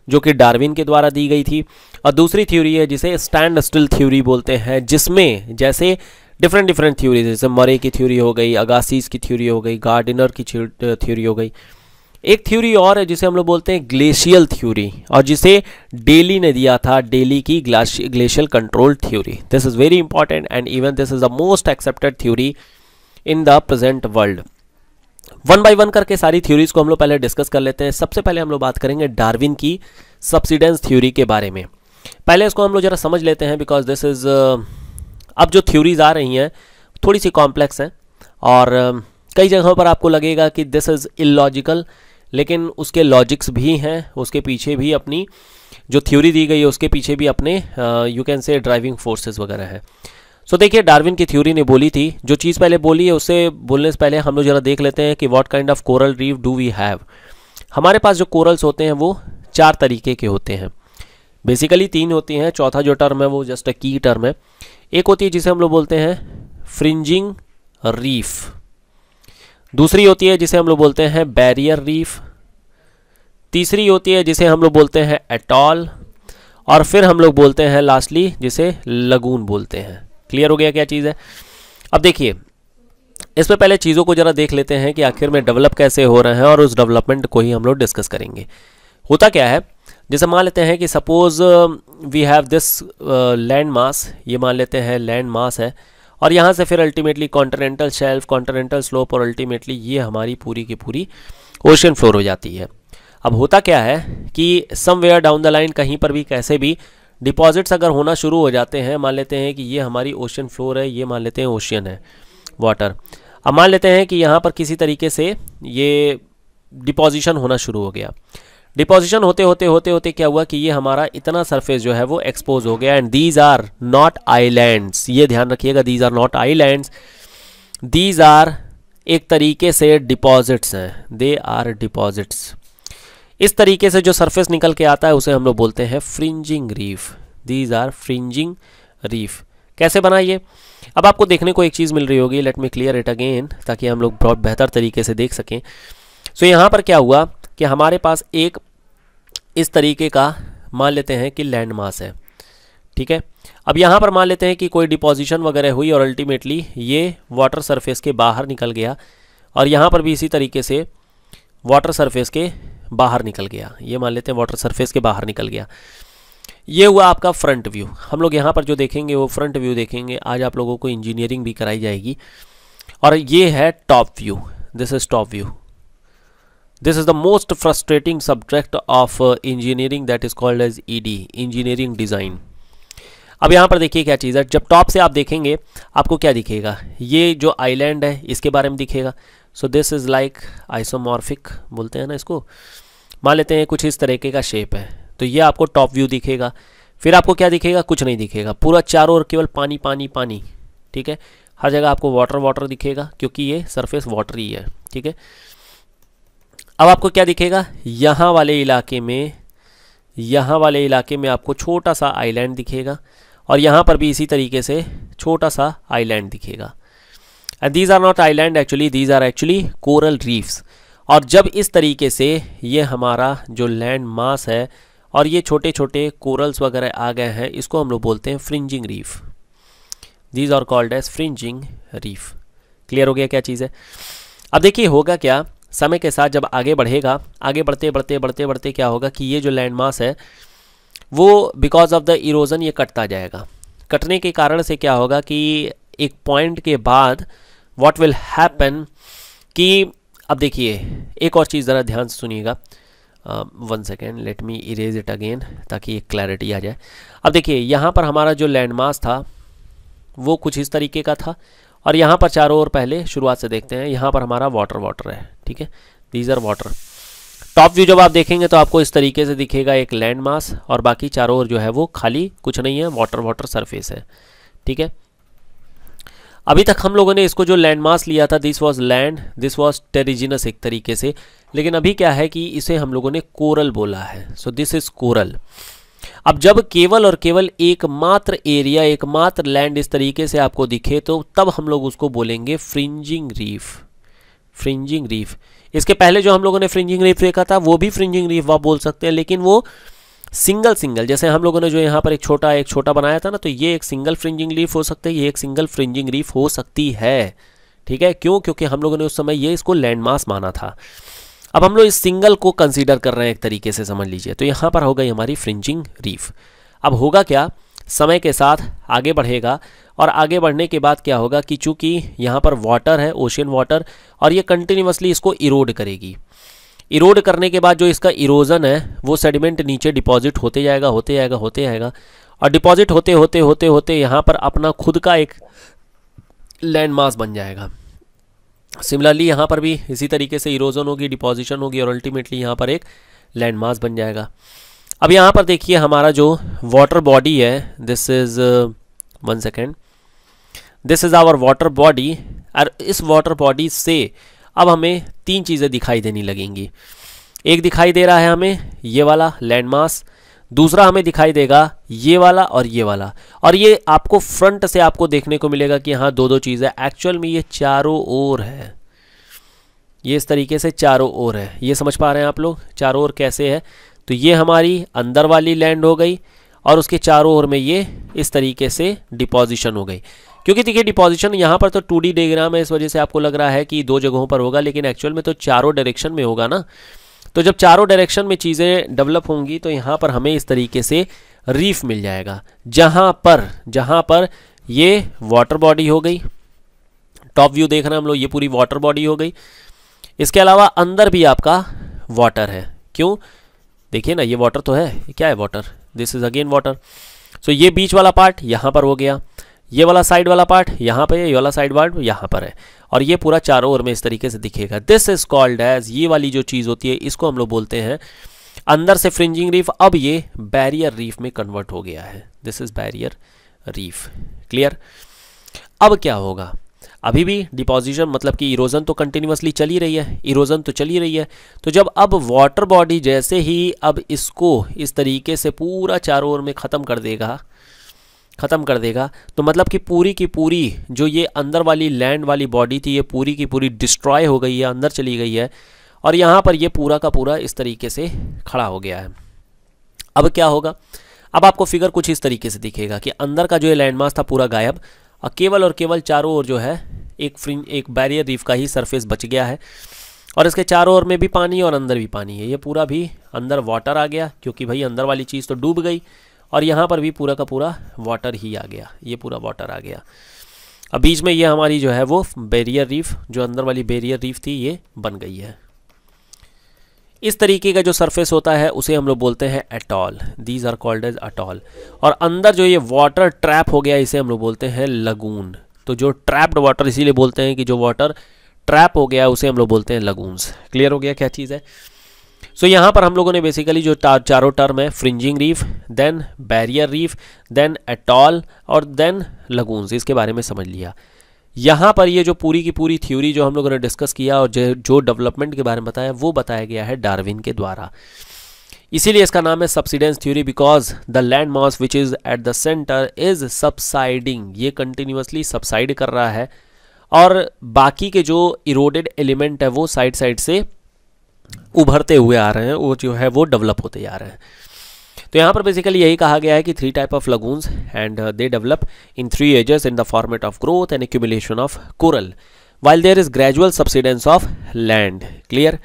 जो कि डार्विन के द्वारा दी गई थी और दूसरी थ्योरी है जिसे स्टैंड स्टिल थ्योरी बोलते हैं जिसमें जैसे डिफरेंट डिफरेंट थ्योरीज जैसे मरे की थ्योरी हो गई अगासीज की थ्योरी हो गई गार्डिनर की थ्योरी uh, हो गई एक थ्योरी और है जिसे हम लोग बोलते हैं ग्लेशियल थ्योरी और जिसे डेली ने दिया था डेली की glacial control theory this is very important and even this is the most accepted theory in the present world one by one करके सारी थ्योरीज को हम लोग पहले डिस्कस कर लेते हैं सबसे पहले हम लोग बात करेंगे डार्विन की सब्सिडेंस थ्योरी के बारे में पहले इसको हम लोग जरा समझ लेते हैं बिकॉज दिस इज अब जो थ्योरीज आ रही हैं थोड़ी सी कॉम्प्लेक्स हैं और um, कई जगहों पर आपको लगेगा कि दिस इज इलॉजिकल लेकिन उसके लॉजिक्स भी हैं उसके पीछे भी अपनी जो थ्योरी दी गई है उसके पीछे भी अपने you can say driving forces वगैरह हैं सो देखिए डार्विन की थ्योरी ने बोली थी जो चीज़ पहले बोली है उससे बोलने से पहले हम लोग जरा देख लेते हैं कि what kind of coral reef do we have हमारे पास जो कोरल्स होते हैं वो चार तरीके के होते हैं बेसिकली तीन होती हैं चौथा जो टर्म है वो जस्ट अ की टर्म है एक होती है जिसे हम लोग बोलते हैं फ्रिंजिंग रीफ़ दूसरी होती है जिसे हम लोग बोलते हैं बैरियर रीफ तीसरी होती है जिसे हम लोग बोलते हैं एटॉल और फिर हम लोग बोलते हैं लास्टली जिसे लगून बोलते हैं क्लियर हो गया क्या चीज़ है अब देखिए इसमें पहले चीज़ों को ज़रा देख लेते हैं कि आखिर में डेवलप कैसे हो रहे हैं और उस डेवलपमेंट को ही हम लोग डिस्कस करेंगे होता क्या है जैसे मान लेते हैं कि suppose we have this land mass ये मान लेते हैं लैंड मास है और यहाँ से फिर ultimately continental shelf continental slope और अल्टीमेटली ये हमारी पूरी की पूरी ओशन फ्लोर हो जाती है अब होता क्या है कि समवेयर डाउन द लाइन कहीं पर भी कैसे भी डिपॉजिट्स अगर होना शुरू हो जाते हैं मान लेते हैं कि ये हमारी ओशन फ्लोर है ये मान लेते हैं ओशियन है वाटर अब मान लेते हैं कि यहाँ पर किसी तरीके से ये डिपॉजिशन होना शुरू हो गया डिपोजिशन होते होते होते होते क्या हुआ कि ये हमारा इतना सरफेस जो है वो एक्सपोज हो गया and these are not islands ये ध्यान रखिएगा these are not islands these are एक तरीके से डिपॉजिट्स हैं दे आर डिपॉजिट्स इस तरीके से जो सरफेस निकल के आता है उसे हम लोग बोलते हैं fringing reef these are fringing reef कैसे बनाइए अब आपको देखने को एक चीज़ मिल रही होगी let me clear it again ताकि हम लोग बहुत बेहतर तरीके से देख सकें सो so, यहाँ पर क्या हुआ कि हमारे पास एक इस तरीके का मान लेते हैं कि लैंड मास है ठीक है अब यहाँ पर मान लेते हैं कि कोई डिपोजिशन वगैरह हुई और अल्टीमेटली ये वाटर सरफेस के बाहर निकल गया और यहाँ पर भी इसी तरीके से वाटर सरफेस के बाहर निकल गया ये मान लेते हैं वाटर सरफेस के बाहर निकल गया ये हुआ आपका फ्रंट व्यू हम लोग यहाँ पर जो देखेंगे वो फ्रंट व्यू देखेंगे आज आप लोगों को इंजीनियरिंग भी कराई जाएगी और ये है top view this is top view this is the most frustrating subject of uh, engineering that is called as ed engineering design अब यहाँ पर देखिए क्या चीज़ है जब टॉप से आप देखेंगे आपको क्या दिखेगा ये जो आइलैंड है इसके बारे में दिखेगा so this is like isomorphic बोलते हैं ना इसको मान लेते हैं कुछ इस तरीके का शेप है तो ये आपको टॉप व्यू दिखेगा फिर आपको क्या दिखेगा कुछ नहीं दिखेगा पूरा चारों ओर केवल पानी पानी पानी ठीक है हर जगह आपको वाटर वाटर दिखेगा क्योंकि ये सरफेस वाटर ही है ठीक है अब आपको क्या दिखेगा यहाँ वाले इलाके में यहाँ वाले इलाके में आपको छोटा सा आइलैंड दिखेगा और यहाँ पर भी इसी तरीके से छोटा सा आइलैंड दिखेगा and these are not island actually these are actually coral reefs और जब इस तरीके से ये हमारा जो लैंड मास है और ये छोटे छोटे कोरल्स वगैरह आ गए हैं इसको हम लोग बोलते हैं fringing reef these are called as fringing reef clear हो गया क्या चीज़ है अब देखिए होगा क्या समय के साथ जब आगे बढ़ेगा आगे बढ़ते बढ़ते बढ़ते बढ़ते क्या होगा कि ये जो लैंड मास है वो बिकॉज ऑफ द इरोज़न ये कटता जाएगा कटने के कारण से क्या होगा कि एक पॉइंट के बाद व्हाट विल हैपन कि अब देखिए एक और चीज़ ज़रा ध्यान से सुनिएगा one second let me erase it again ताकि एक क्लैरिटी आ जाए अब देखिए यहाँ पर हमारा जो लैंड मास था वो कुछ इस तरीके का था और यहाँ पर चारों ओर पहले शुरुआत से देखते हैं यहाँ पर हमारा वाटर वाटर है ठीक है these are water top view जब आप देखेंगे तो आपको इस तरीके से दिखेगा एक लैंड मास और बाकी चारों ओर जो है वो खाली कुछ नहीं है वाटर वाटर सरफेस है ठीक है अभी तक हम लोगों ने इसको जो लैंड मास लिया था this was land this was terrigenous एक तरीके से लेकिन अभी क्या है कि इसे हम लोगों ने कोरल बोला है सो दिस इज कोरल अब जब केवल और केवल एकमात्र एरिया एकमात्र लैंड इस तरीके से आपको दिखे तो तब हम लोग उसको बोलेंगे फ्रिंजिंग रीफ फ्रिंजिंग रीफ इसके पहले जो हम लोगों ने फ्रिंजिंग रीफ देखा था वो भी फ्रिंजिंग रीफ आप बोल सकते हैं लेकिन वो सिंगल सिंगल जैसे हम लोगों ने जो यहाँ पर एक छोटा एक छोटा बनाया था ना तो ये एक सिंगल फ्रिंजिंग रीफ हो सकते है ये एक सिंगल फ्रिंजिंग रीफ हो सकती है ठीक है क्यों क्योंकि हम लोगों ने उस समय ये इसको लैंडमार्क माना था अब हम लोग इस सिंगल को कंसिडर कर रहे हैं एक तरीके से समझ लीजिए तो यहाँ पर हो गई हमारी फ्रिंजिंग रीफ अब होगा क्या समय के साथ आगे बढ़ेगा और आगे बढ़ने के बाद क्या होगा कि चूंकि यहाँ पर वाटर है ओशियन वाटर और ये कंटिन्यूसली इसको इरोड करेगी इरोड करने के बाद जो इसका इरोजन है वो सेडिमेंट नीचे डिपॉजिट होते जाएगा होते जाएगा होते जाएगा और डिपॉजिट होते होते होते होते यहाँ पर अपना खुद का एक लैंड मास बन जाएगा सिमिलरली यहाँ पर भी इसी तरीके से इरोजन होगी डिपॉजिशन होगी और अल्टीमेटली यहाँ पर एक लैंड मास बन जाएगा अब यहाँ पर देखिए हमारा जो वाटर बॉडी है this is one second this is our water body और इस वाटर बॉडी से अब हमें तीन चीज़ें दिखाई देनी लगेंगी एक दिखाई दे रहा है हमें ये वाला लैंड मास दूसरा हमें दिखाई देगा ये वाला और ये वाला और ये आपको फ्रंट से आपको देखने को मिलेगा कि हाँ दो दो चीज़ें एक्चुअल में ये चारों ओर है ये इस तरीके से चारों ओर है ये समझ पा रहे हैं आप लोग चारों ओर कैसे है तो ये हमारी अंदर वाली लैंड हो गई और उसके चारों ओर में ये इस तरीके से डिपोजिशन हो गई क्योंकि देखिए डिपोजिशन यहाँ पर तो टू डी डेग्राम है इस वजह से आपको लग रहा है कि दो जगहों पर होगा लेकिन एक्चुअल में तो चारों डायरेक्शन में होगा ना तो जब चारों डायरेक्शन में चीज़ें डेवलप होंगी तो यहाँ पर हमें इस तरीके से रीफ मिल जाएगा जहाँ पर जहाँ पर ये वाटर बॉडी हो गई टॉप व्यू देख रहे हैं हम लोग ये पूरी वाटर बॉडी हो गई इसके अलावा अंदर भी आपका वाटर है क्यों देखिए ना ये वाटर तो है क्या है water this is again water so ये बीच वाला पार्ट यहाँ पर हो गया ये वाला साइड वाला पार्ट यहाँ पर है ये वाला साइड पार्ट यहाँ पर है और ये पूरा चारों ओर में इस तरीके से दिखेगा दिस इज कॉल्ड एज ये वाली जो चीज़ होती है इसको हम लोग बोलते हैं अंदर से फ्रिंजिंग रीफ अब ये बैरियर रीफ में कन्वर्ट हो गया है this is barrier reef clear अब क्या होगा अभी भी डिपोजिशन मतलब कि इरोजन तो कंटिन्यूसली चली रही है इरोजन तो चली रही है तो जब अब वाटर बॉडी जैसे ही अब इसको इस तरीके से पूरा चारों ओर में ख़त्म कर देगा ख़त्म कर देगा तो मतलब कि पूरी की पूरी जो ये अंदर वाली लैंड वाली बॉडी थी ये पूरी की पूरी डिस्ट्रॉय हो गई है अंदर चली गई है और यहाँ पर ये पूरा का पूरा इस तरीके से खड़ा हो गया है अब क्या होगा अब आपको फिगर कुछ इस तरीके से दिखेगा कि अंदर का जो ये लैंडमार्क था पूरा गायब और केवल और केवल चारों ओर जो है एक फ्रिंज एक बैरियर रीफ का ही सरफेस बच गया है और इसके चारों ओर में भी पानी और अंदर भी पानी है ये पूरा भी अंदर वाटर आ गया क्योंकि भाई अंदर वाली चीज़ तो डूब गई और यहाँ पर भी पूरा का पूरा वाटर ही आ गया ये पूरा वाटर आ गया अब बीच में ये हमारी जो है वो बैरियर रीफ जो अंदर वाली बैरियर रीफ थी ये बन गई है इस तरीके का जो सरफेस होता है उसे हम लोग बोलते हैं atoll these are called as atoll और अंदर जो ये वाटर ट्रैप हो गया इसे हम लोग बोलते हैं लगून तो जो ट्रैप्ड वाटर इसीलिए बोलते हैं कि जो वाटर ट्रैप हो गया उसे हम लोग बोलते हैं लगूनस क्लियर हो गया क्या चीज़ है सो so, यहाँ पर हम लोगों ने बेसिकली जो चारों टर्म है fringing reef then barrier reef then atoll और देन लगून इसके बारे में समझ लिया यहाँ पर ये जो पूरी की पूरी थ्योरी जो हम लोगों ने डिस्कस किया और जो डेवलपमेंट के बारे में बताया वो बताया गया है डार्विन के द्वारा इसीलिए इसका नाम है subsidence theory because the land mass which is at the centre is subsiding ये कंटिन्यूसली सबसाइड कर रहा है और बाकी के जो इरोडेड एलिमेंट है वो साइड साइड से उभरते हुए आ रहे हैं वो जो है वो डेवलप होते जा रहे हैं तो यहाँ पर बेसिकली यही कहा गया है कि three type of lagoons and they develop in three ages in the format of growth and accumulation of coral while there is gradual subsidence of land clear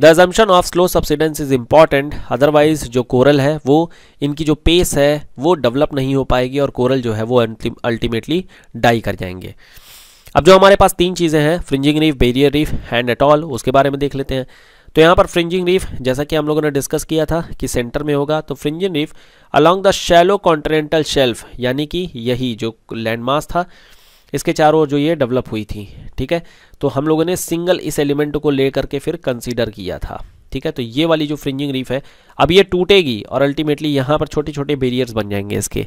the assumption of slow subsidence is important otherwise जो coral है वो इनकी जो pace है वो develop नहीं हो पाएगी और कोरल जो है वो अल्टीमेटली डाई कर जाएंगे अब जो हमारे पास तीन चीज़ें हैं fringing reef barrier reef and atoll उसके बारे में देख लेते हैं तो यहाँ पर फ्रिंजिंग रीफ जैसा कि हम लोगों ने डिस्कस किया था कि सेंटर में होगा तो fringing reef along the shallow continental shelf यानी कि यही जो लैंडमास था इसके चारों ओर जो ये डेवलप हुई थी ठीक है तो हम लोगों ने सिंगल इस एलिमेंट को ले करके फिर कंसीडर किया था ठीक है तो ये वाली जो फ्रिंजिंग रीफ है अब ये टूटेगी और अल्टीमेटली यहाँ पर छोटे छोटे बेरियर्स बन जाएंगे इसके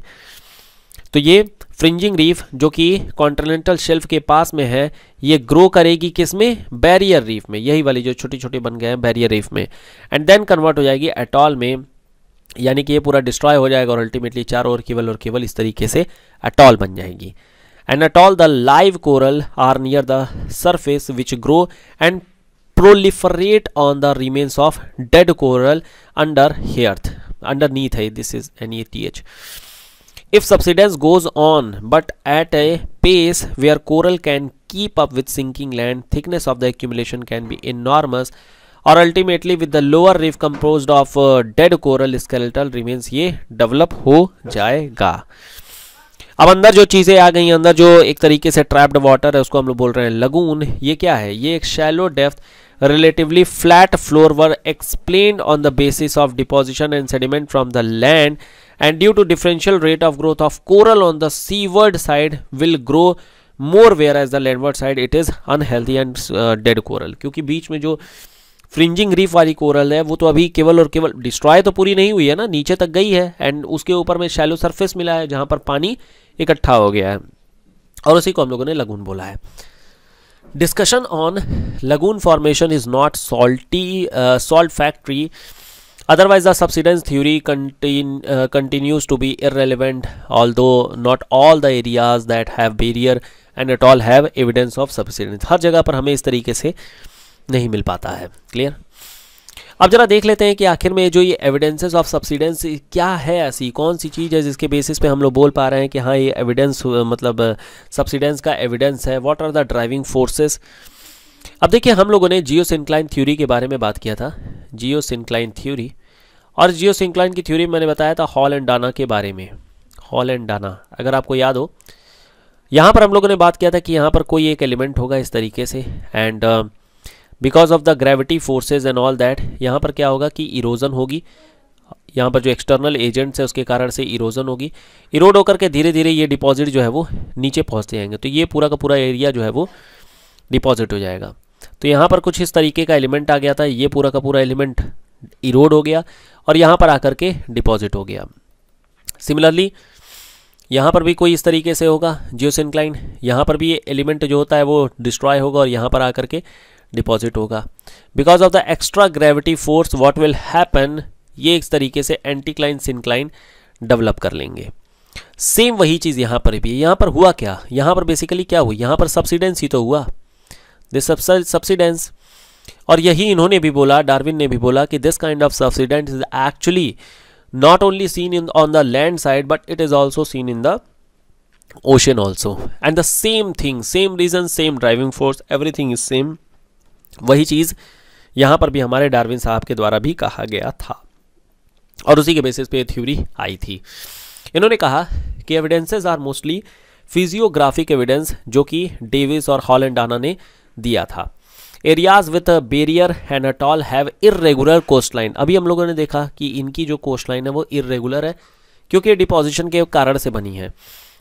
तो ये फ्रिंजिंग रीफ जो कि कॉन्टिनेंटल शेल्फ के पास में है ये ग्रो करेगी किस में बैरियर रीफ में यही वाली जो छोटी छोटी बन गए हैं बैरियर रीफ में एंड देन कन्वर्ट हो जाएगी एटॉल में यानी कि ये पूरा डिस्ट्रॉय हो जाएगा और अल्टीमेटली चारों ओर केवल और केवल इस तरीके से अटॉल बन जाएगी and atoll the live coral are near the surface which grow and proliferate on the remains of dead coral under earth underneath है this is N A T H if subsidence goes on but at a pace where coral can keep up with sinking land thickness of the accumulation can be enormous और ultimately with the lower reef compose of dead coral skeletal remains ये develop हो जाएगा अब अंदर जो चीजें आ गई अंदर जो एक तरीके से ट्रैप्ड वाटर है उसको हम लोग बोल रहे हैं लगून ये क्या है ये एक shallow depth relatively flat floor were explain on the basis of deposition and sediment from the land and due to differential rate of growth of coral on the seaward side will grow more whereas the landward side it is unhealthy and dead coral क्योंकि बीच में जो fringing reef वाली coral है वो तो अभी केवल और केवल डिस्ट्रॉय तो पूरी नहीं हुई है ना नीचे तक गई है एंड उसके ऊपर में शैलो सरफेस मिला है जहाँ पर पानी इकट्ठा हो गया है और उसी को हम लोगों ने लगून बोला है discussion on lagoon formation is not salty salt factory Otherwise, the subsidence theory contain, uh, continues to be irrelevant, although not all the areas that have barrier and at all have evidence of subsidence. हर जगह पर हमें इस तरीके से नहीं मिल पाता है क्लियर अब जरा देख लेते हैं कि आखिर में जो ये एविडेंसेस ऑफ सब्सिडेंस क्या है ऐसी कौन सी चीज़ है जिसके बेसिस पे हम लोग बोल पा रहे हैं कि हाँ ये एविडेंस मतलब सब्सिडेंस का एविडेंस है what are the driving forces अब देखिए हम लोगों ने जियो सिंक्लाइन थ्योरी के बारे में बात किया था जियो सिंक्लाइन थ्योरी और जियो सिंक्लाइन की थ्योरी मैंने बताया था हॉल एंड डाना के बारे में हॉल एंड डाना अगर आपको याद हो यहाँ पर हम लोगों ने बात किया था कि यहाँ पर कोई एक एलिमेंट होगा इस तरीके से and because of the gravity forces and all that यहाँ पर क्या होगा कि इरोजन होगी यहाँ पर जो एक्सटर्नल एजेंट्स है उसके कारण से इरोजन होगी इरोड होकर के धीरे धीरे ये डिपॉजिट जो है वो नीचे पहुँचते जाएंगे तो ये पूरा का पूरा एरिया जो है वो डिपॉजिट हो जाएगा तो यहाँ पर कुछ इस तरीके का एलिमेंट आ गया था ये पूरा का पूरा एलिमेंट इरोड हो गया और यहाँ पर आकर के डिपॉजिट हो गया सिमिलरली यहाँ पर भी कोई इस तरीके से होगा जियोसिनक्लाइन यहाँ पर भी ये एलिमेंट जो होता है वो डिस्ट्रॉय होगा और यहाँ पर आकर के डिपॉजिट होगा because of the extra gravity force what will happen ये इस तरीके से एंटी क्लाइन सिनक्लाइन डेवलप कर लेंगे सेम वही चीज़ यहाँ पर भी यहाँ पर हुआ क्या यहाँ पर बेसिकली क्या हुई यहाँ पर सब्सिडेंस ही तो हुआ दे सब्सिडेंस और यही इन्होंने भी बोला डार्विन ने भी बोला कि this kind of subsidence is actually only seen in on the land side but it is also seen in the ocean also and the same thing same reason same driving force every thing is same वही चीज़ यहां पर भी हमारे Darwin साहब के द्वारा भी कहा गया था और उसी के बेसिस पे थ्योरी आई थी इन्होंने कहा कि evidences are mostly physiographic evidence जो कि डेविस और हॉलैंडाना ने दिया था areas with barrier and atoll have irregular coast line अभी हम लोगों ने देखा कि इनकी जो कोस्ट लाइन है वो इरेगुलर है क्योंकि डिपोजिशन के कारण से बनी है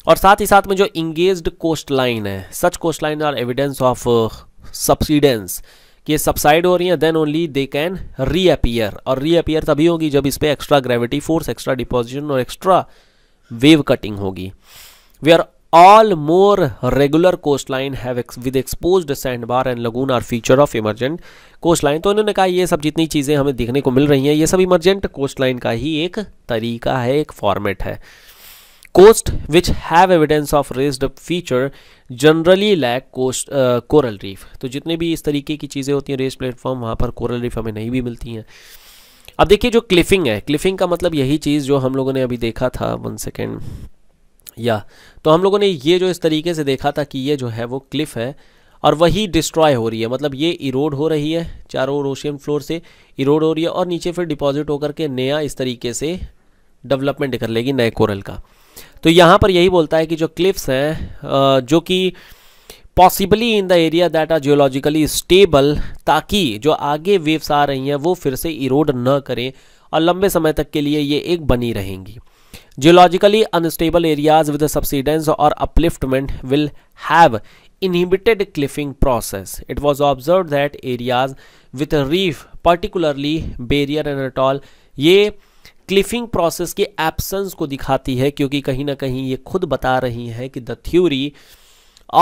और साथ ही साथ में जो इंगेज कोस्ट लाइन है such coast line are evidence of subsidence कि ये सब्साइड हो रही है then only they can reappear और रीअपियर तभी होगी जब इस पर extra gravity force extra deposition और एक्स्ट्रा वेव कटिंग होगी we are all more regular coast line with expose sand bar and lagoon are feature of emergent coast line तो इन्होंने कहा ये सब जितनी चीज़ें हमें देखने को मिल रही हैं ये सब इमरजेंट कोस्ट लाइन का ही एक तरीका है एक फॉर्मेट है coast which have evidence of raised feature generally lack coast coral reef तो जितने भी इस तरीके की चीज़ें होती हैं रेस प्लेटफॉर्म वहाँ पर कोरल रीफ हमें नहीं भी मिलती हैं अब देखिए जो क्लिफिंग है क्लिफिंग का मतलब यही चीज़ जो हम लोगों ने अभी देखा था वन सेकेंड या तो हम लोगों ने ये जो इस तरीके से देखा था कि ये जो है वो क्लिफ़ है और वही डिस्ट्रॉय हो रही है मतलब ये इरोड हो रही है चारों ओर ओशियन फ्लोर से इरोड हो रही है और नीचे फिर डिपॉजिट होकर के नया इस तरीके से डेवलपमेंट कर लेगी नए कोरल का तो यहाँ पर यही बोलता है कि जो क्लिफ्स हैं जो कि possibly in the area that are geologically stable ताकि जो आगे वेव्स आ रही हैं वो फिर से इरोड न करें और लंबे समय तक के लिए ये एक बनी रहेंगी geologically unstable areas with subsidence और upliftment will have inhibited cliffing process it was observe that areas with reef particularly barrier and atoll ये क्लिफिंग प्रोसेस के एब्सेंस को दिखाती है क्योंकि कहीं ना कहीं ये खुद बता रही हैं कि द थ्यूरी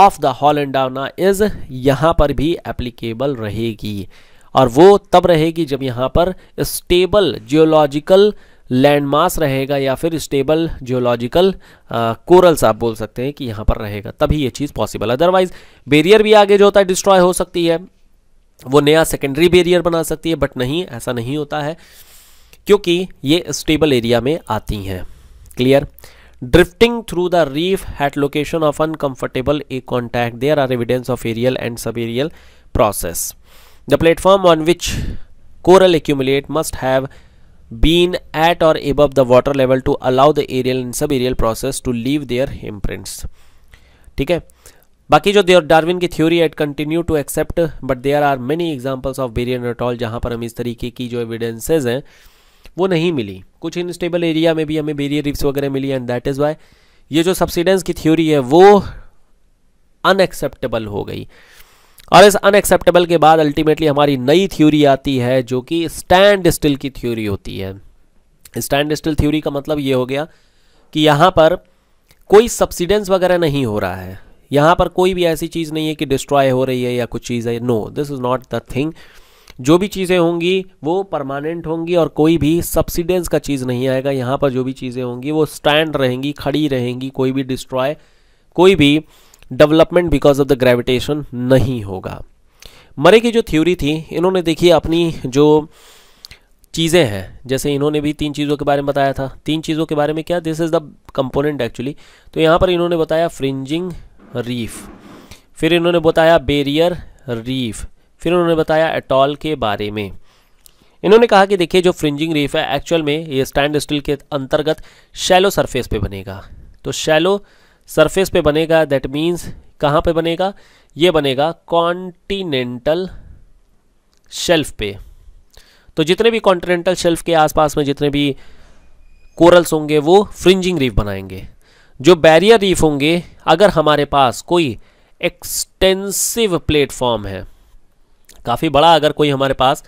ऑफ द हॉल हॉलेंडावना इज यहाँ पर भी एप्लीकेबल रहेगी और वो तब रहेगी जब यहाँ पर स्टेबल जियोलॉजिकल लैंडमास रहेगा या फिर स्टेबल जियोलॉजिकल कोरल्स आप बोल सकते हैं कि यहाँ पर रहेगा तभी ये चीज़ पॉसिबल अदरवाइज बेरियर भी आगे जो होता है डिस्ट्रॉय हो सकती है वो नया सेकेंडरी बेरियर बना सकती है बट नहीं ऐसा नहीं होता है क्योंकि ये स्टेबल एरिया में आती हैं clear drifting through the reef at location of uncomfortable a contact there are evidence of aerial and sub aerial process the platform on which coral accumulate must have at or or the the level to allow the aerial in sub aerial process to leave their imprints ठीक है बाकी जो Darwin की theory at continue to accept but there are many examples of barrier atoll जहां पर हम इस तरीके की जो एविडेंसेज हैं वो नहीं मिली कुछ इनस्टेबल एरिया में भी हमें बेरियर रिप्स वगैरह मिली एंड दैट इज़ वाई ये जो सब्सिडेंस की थ्योरी है वो अनएक्सेप्टेबल हो गई और इस अनएक्सेप्टेबल के बाद अल्टीमेटली हमारी नई थ्योरी आती है जो कि स्टैंड स्टिल की थ्योरी होती है स्टैंड स्टिल थ्योरी का मतलब ये हो गया कि यहाँ पर कोई सब्सिडेंस वगैरह नहीं हो रहा है यहाँ पर कोई भी ऐसी चीज़ नहीं है कि डिस्ट्रॉय हो रही है या कुछ चीज़ है no this is not the thing जो भी चीज़ें होंगी वो परमानेंट होंगी और कोई भी सब्सिडेंस का चीज़ नहीं आएगा यहाँ पर जो भी चीज़ें होंगी वो स्टैंड रहेंगी खड़ी रहेंगी कोई भी डिस्ट्रॉय कोई भी development because of the gravitation नहीं होगा मरे की जो थ्योरी थी इन्होंने देखी अपनी जो चीज़ें हैं जैसे इन्होंने भी तीन चीज़ों के बारे में बताया था तीन चीज़ों के बारे में क्या this is the component actually तो यहाँ पर इन्होंने बताया फ्रिंजिंग रीफ फिर इन्होंने बताया बेरियर रीफ फिर उन्होंने बताया एटॉल के बारे में इन्होंने कहा कि देखिए जो फ्रिंजिंग रीफ है एक्चुअल में ये स्टैंड स्टील के अंतर्गत शैलो सरफेस पे बनेगा तो शैलो सरफेस पे बनेगा दैट मीन्स कहाँ पे बनेगा ये बनेगा कॉन्टीनेंटल शेल्फ पे तो जितने भी कॉन्टिनेंटल शेल्फ के आसपास में जितने भी कोरल्स होंगे वो फ्रिंजिंग रीफ बनाएंगे जो बैरियर रीफ होंगे अगर हमारे पास कोई एक्सटेंसिव प्लेटफॉर्म है काफ़ी बड़ा अगर कोई हमारे पास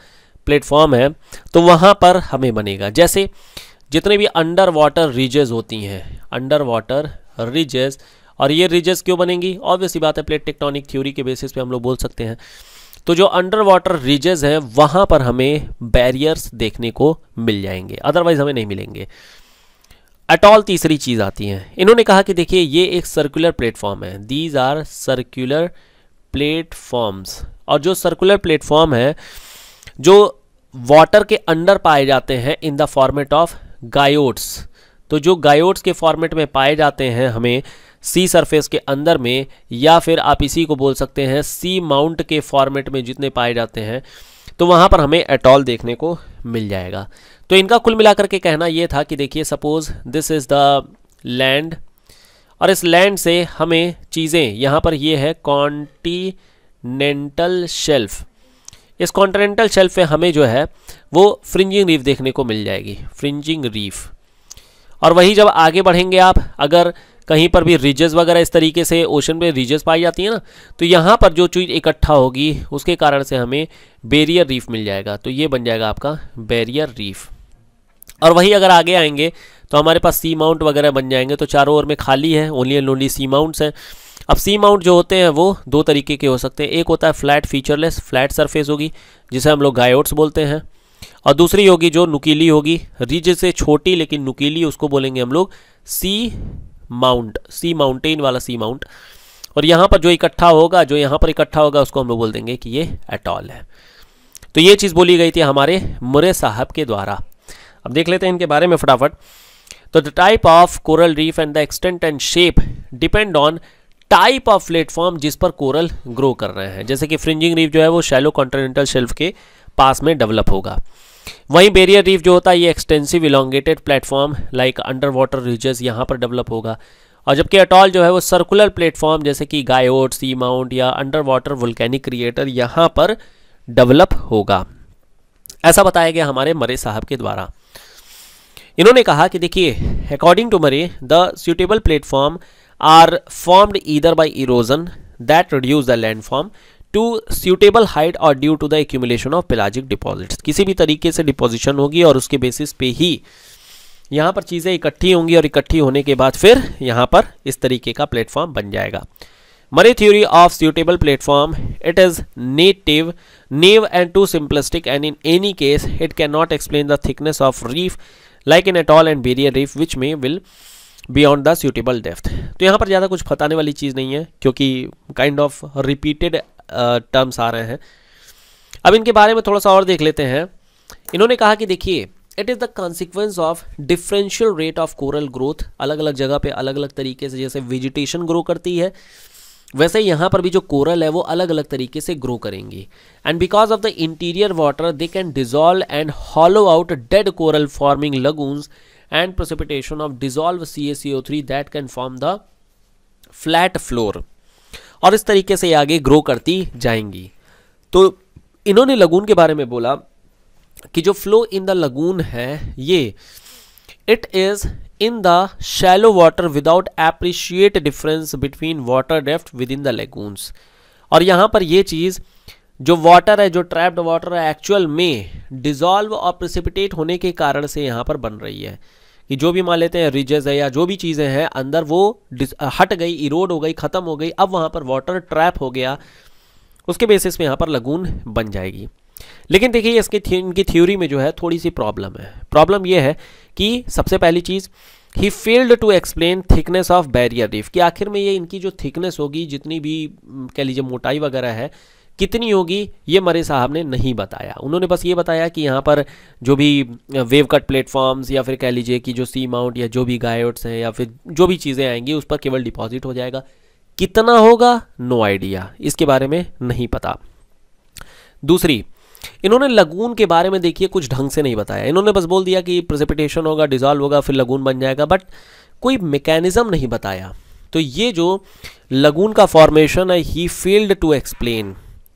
प्लेटफॉर्म है तो वहाँ पर हमें बनेगा जैसे जितने भी अंडर वाटर रीजेज होती हैं अंडर वाटर रिजेस और ये रिजेस क्यों बनेंगी ऑब्वियसली बात है प्लेट टेक्टोनिक थ्योरी के बेसिस पे हम लोग बोल सकते हैं तो जो अंडर वाटर रिजेस हैं वहां पर हमें बैरियर्स देखने को मिल जाएंगे अदरवाइज हमें नहीं मिलेंगे अटॉल तीसरी चीज़ आती है इन्होंने कहा कि देखिए ये एक सर्कुलर प्लेटफॉर्म है दीज आर सर्कुलर प्लेटफॉर्म्स और जो सर्कुलर प्लेटफॉर्म है जो वाटर के अंडर पाए जाते हैं in the format of guyots तो जो गायोट्स के फॉर्मेट में पाए जाते हैं हमें सी सरफेस के अंदर में या फिर आप इसी को बोल सकते हैं सी माउंट के फॉर्मेट में जितने पाए जाते हैं तो वहाँ पर हमें एटॉल देखने को मिल जाएगा तो इनका कुल मिलाकर के कहना ये था कि देखिए suppose this is the land और इस लैंड से हमें चीज़ें यहाँ पर ये है कॉन्टीनेंटल शेल्फ़ इस कॉन्टिनेंटल शेल्फ पे हमें जो है वो फ्रिंजिंग रीफ देखने को मिल जाएगी फ्रिंजिंग रीफ और वहीं जब आगे बढ़ेंगे आप अगर कहीं पर भी रिजेस वगैरह इस तरीके से ओशन में रिजेस पाई जाती है ना तो यहाँ पर जो चीज़ इकट्ठा होगी उसके कारण से हमें बेरियर रीफ मिल जाएगा तो ये बन जाएगा आपका बैरियर रीफ और वहीं अगर आगे आएंगे तो हमारे पास सी माउंट वगैरह बन जाएंगे तो चारों ओर में खाली है only and only seamounts हैं अब सी माउंट जो होते हैं वो दो तरीके के हो सकते हैं एक होता है फ्लैट फीचरलेस फ्लैट सरफेस होगी जिसे हम लोग गायोट्स बोलते हैं और दूसरी होगी जो नुकीली होगी रिज से छोटी लेकिन नुकीली उसको बोलेंगे हम लोग सी माउंट सी माउंटेन वाला सी माउंट और यहाँ पर जो इकट्ठा होगा जो यहाँ पर इकट्ठा होगा उसको हम लोग बोल देंगे कि ये एटॉल है तो ये चीज़ बोली गई थी हमारे मुरे साहब के द्वारा अब देख लेते हैं इनके बारे में फटाफट तो the type of coral reef and the extent and shape depend on type of platform जिस पर कोरल ग्रो कर रहे हैं जैसे कि फ्रिंजिंग रीफ जो है वो शैलो कॉन्टिनेंटल शेल्फ के पास में डेवलप होगा वहीं बेरियर रीफ जो होता है ये extensive elongated platform like underwater ridges यहाँ पर डेवलप होगा और जबकि अटॉल जो है वो सर्कुलर प्लेटफॉर्म जैसे कि गायोट सी माउंट या अंडर वाटर वुलकैनिक क्रिएटर यहाँ पर डेवलप होगा ऐसा बताया गया हमारे मरे साहब के द्वारा इन्होंने कहा कि देखिए according to Murray the suitable platform are formed either by erosion that reduce the landform to suitable height or due to the accumulation of pelagic deposits किसी भी तरीके से डिपोजिशन होगी और उसके बेसिस पे ही यहाँ पर चीज़ें इकट्ठी होंगी और इकट्ठी होने के बाद फिर यहाँ पर इस तरीके का प्लेटफॉर्म बन जाएगा Murray theory of suitable platform it is native naive and too simplistic and in any case it can not explain the thickness of reef like in atoll and barrier reef which may well beyond the suitable depth तो यहाँ पर ज़्यादा कुछ फताने वाली चीज़ नहीं है क्योंकि kind of repeated terms आ रहे हैं अब इनके बारे में थोड़ा सा और देख लेते हैं इन्होंने कहा कि देखिए it is the consequence of differential rate of coral growth अलग अलग जगह पे अलग अलग तरीके से जैसे वेजिटेशन ग्रो करती है वैसे यहाँ पर भी जो कोरल है वो अलग अलग तरीके से ग्रो करेंगी and because of the interior water they can dissolve and hollow out dead coral forming lagoons and precipitation of dissolve C A C O three that can form the flat floor और इस तरीके से ये आगे grow करती जाएंगी तो इन्होंने लगून के बारे में बोला कि जो फ्लो इन द लगून है ये it is in the shallow water without appreciate difference between water depth with in the lagoons और यहाँ पर ये चीज़ जो वाटर है जो ट्रैप्ड वाटर है एक्चुअल में डिजॉल्व और प्रिसिपिटेट होने के कारण से यहाँ पर बन रही है कि जो भी मान लेते हैं रिजेज है या जो भी चीज़ें हैं अंदर वो हट गई इरोड हो गई ख़त्म हो गई अब वहाँ पर वाटर ट्रैप हो गया उसके बेसिस पे यहाँ पर लगून बन जाएगी लेकिन देखिए इसके थी, इनकी थ्योरी में जो है थोड़ी सी प्रॉब्लम है प्रॉब्लम यह है कि सबसे पहली चीज़ ही failed to explain thickness of barrier reef कि आखिर में ये इनकी जो थिकनेस होगी जितनी भी कह लीजिए मोटाई वगैरह है कितनी होगी ये मरे साहब ने नहीं बताया उन्होंने बस ये बताया कि यहाँ पर जो भी वेव कट प्लेटफॉर्म्स या फिर कह लीजिए कि जो सी माउंट या जो भी गायोट्स हैं या फिर जो भी चीज़ें आएंगी उस पर केवल डिपॉजिट हो जाएगा कितना होगा नो आइडिया इसके बारे में नहीं पता दूसरी इन्होंने लगून के बारे में देखिए कुछ ढंग से नहीं बताया इन्होंने बस बोल दिया कि प्रेसिपिटेशन होगा डिजॉल्व होगा फिर लगून बन जाएगा बट कोई मैकेनिज्म नहीं बताया तो ये जो लगून का फॉर्मेशन है ही फेल्ड टू एक्सप्लेन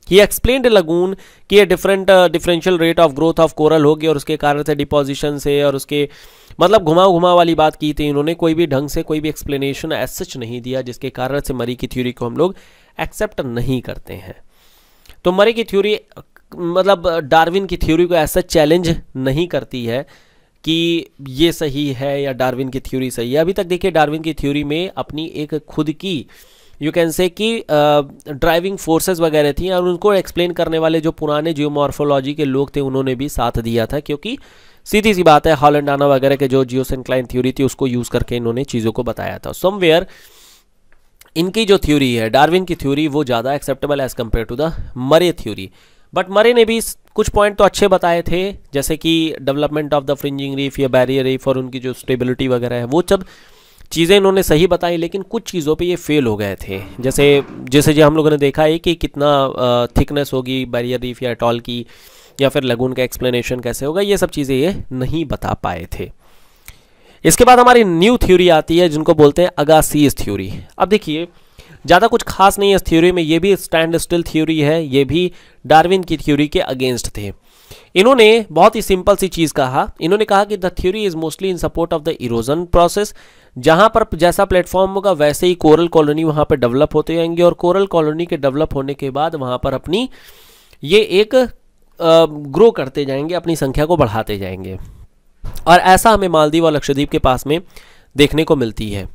ही एक्सप्लेन लगून कि ये different differential rate of growth of coral होगी और उसके कारण से डिपोजिशन से और उसके मतलब घुमाव घुमा वाली बात की थी इन्होंने कोई भी ढंग से कोई भी एक्सप्लेनेशन एज सच नहीं दिया जिसके कारण से मरी की थ्योरी को हम लोग एक्सेप्ट नहीं करते हैं तो मरी की थ्योरी मतलब डार्विन uh, की थ्योरी को ऐसा चैलेंज नहीं करती है कि ये सही है या डार्विन की थ्योरी सही है अभी तक देखिए डार्विन की थ्योरी में अपनी एक खुद की यू कैन से कि ड्राइविंग फोर्सेस वगैरह थी और उनको एक्सप्लेन करने वाले जो पुराने जियोमॉर्फोलॉजी के लोग थे उन्होंने भी साथ दिया था क्योंकि सीधी सी बात है हॉलेंडाना वगैरह के जो जियो सेंक्लाइन थ्योरी थी उसको यूज़ करके इन्होंने चीज़ों को बताया था समवेयर इनकी जो थ्योरी है डार्विन की थ्योरी वो ज़्यादा acceptable as compare to the Murray theory but Murray ने भी कुछ पॉइंट तो अच्छे बताए थे जैसे कि development of the fringing reef या बैरियर रीफ और उनकी जो स्टेबिलिटी वगैरह है वो सब चीज़ें इन्होंने सही बताई लेकिन कुछ चीज़ों पे ये फेल हो गए थे जैसे जैसे जो हम लोगों ने देखा है कि कितना थिकनेस होगी बैरियर रीफ या टॉल की या फिर लगून का एक्सप्लेनेशन कैसे होगा ये सब चीज़ें ये नहीं बता पाए थे इसके बाद हमारी न्यू थ्योरी आती है जिनको बोलते हैं अगासीज थ्योरी अब देखिए ज़्यादा कुछ खास नहीं है इस थ्योरी में ये भी स्टैंड स्टिल थ्योरी है ये भी डार्विन की थ्योरी के अगेंस्ट थे इन्होंने बहुत ही सिंपल सी चीज़ कहा इन्होंने कहा कि the theory is mostly in support of the erosion process जहां पर जैसा प्लेटफॉर्म होगा वैसे ही कोरल कॉलोनी वहां पर डेवलप होते जाएंगे और कोरल कॉलोनी के डेवलप होने के बाद वहां पर अपनी ये एक ग्रो करते जाएंगे अपनी संख्या को बढ़ाते जाएंगे और ऐसा हमें मालदीव और लक्षद्वीप के पास में देखने को मिलती है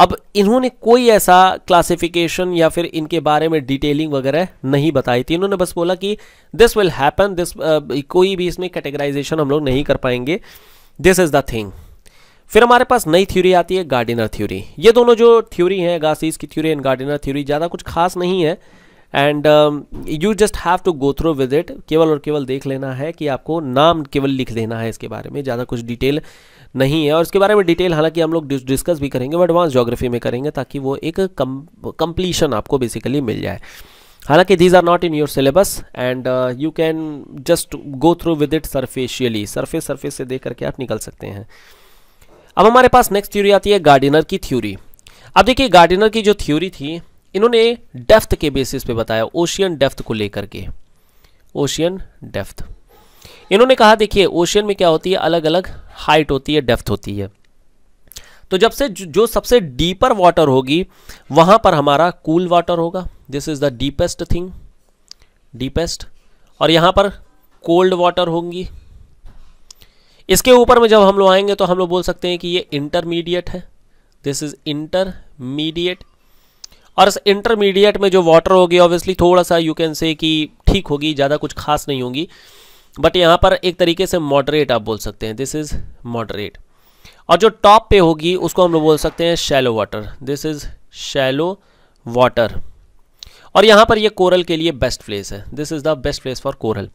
अब इन्होंने कोई ऐसा क्लासिफिकेशन या फिर इनके बारे में डिटेलिंग वगैरह नहीं बताई थी इन्होंने बस बोला कि दिस विल हैपन दिस कोई भी इसमें कैटेगराइजेशन हम लोग नहीं कर पाएंगे दिस इज़ द थिंग फिर हमारे पास नई थ्योरी आती है गार्डिनर थ्योरी ये दोनों जो थ्योरी हैं गासीज़ की थ्योरी एंड गार्डिनर थ्योरी ज़्यादा कुछ खास नहीं है and you just have to go through with it केवल और केवल देख लेना है कि आपको नाम केवल लिख देना है इसके बारे में ज़्यादा कुछ डिटेल नहीं है और इसके बारे में डिटेल हालांकि हम लोग डिस्कस भी करेंगे वो एडवांस जोग्राफी में करेंगे ताकि वो एक कंप्लीशन कम, आपको बेसिकली मिल जाए हालांकि these are not in your syllabus and you can just go through with it superficially surface surface से देख करके आप निकल सकते हैं अब हमारे पास नेक्स्ट थ्योरी आती है गार्डिनर की थ्योरी अब देखिए गार्डिनर की जो थ्योरी थी इन्होंने डेफ्थ के बेसिस पे बताया ओशियन डेफ्थ को लेकर के ओशियन डेफ्थ इन्होंने कहा देखिए ओशियन में क्या होती है अलग अलग हाइट होती है डेफ्थ होती है तो जब से जो सबसे डीपर वाटर होगी वहां पर हमारा कूल वाटर होगा this is the deepest thing deepest और यहां पर कोल्ड वाटर होंगी इसके ऊपर में जब हम लोग आएंगे तो हम लोग बोल सकते हैं कि ये इंटरमीडिएट है दिस इज इंटरमीडिएट और इस इंटरमीडिएट में जो वाटर होगी ऑब्वियसली थोड़ा सा यू कैन से कि ठीक होगी ज़्यादा कुछ खास नहीं होगी बट यहाँ पर एक तरीके से मॉडरेट आप बोल सकते हैं दिस इज़ मॉडरेट और जो टॉप पे होगी उसको हम लोग बोल सकते हैं shallow water this is shallow water और यहाँ पर ये कोरल के लिए बेस्ट प्लेस है this is the best place for coral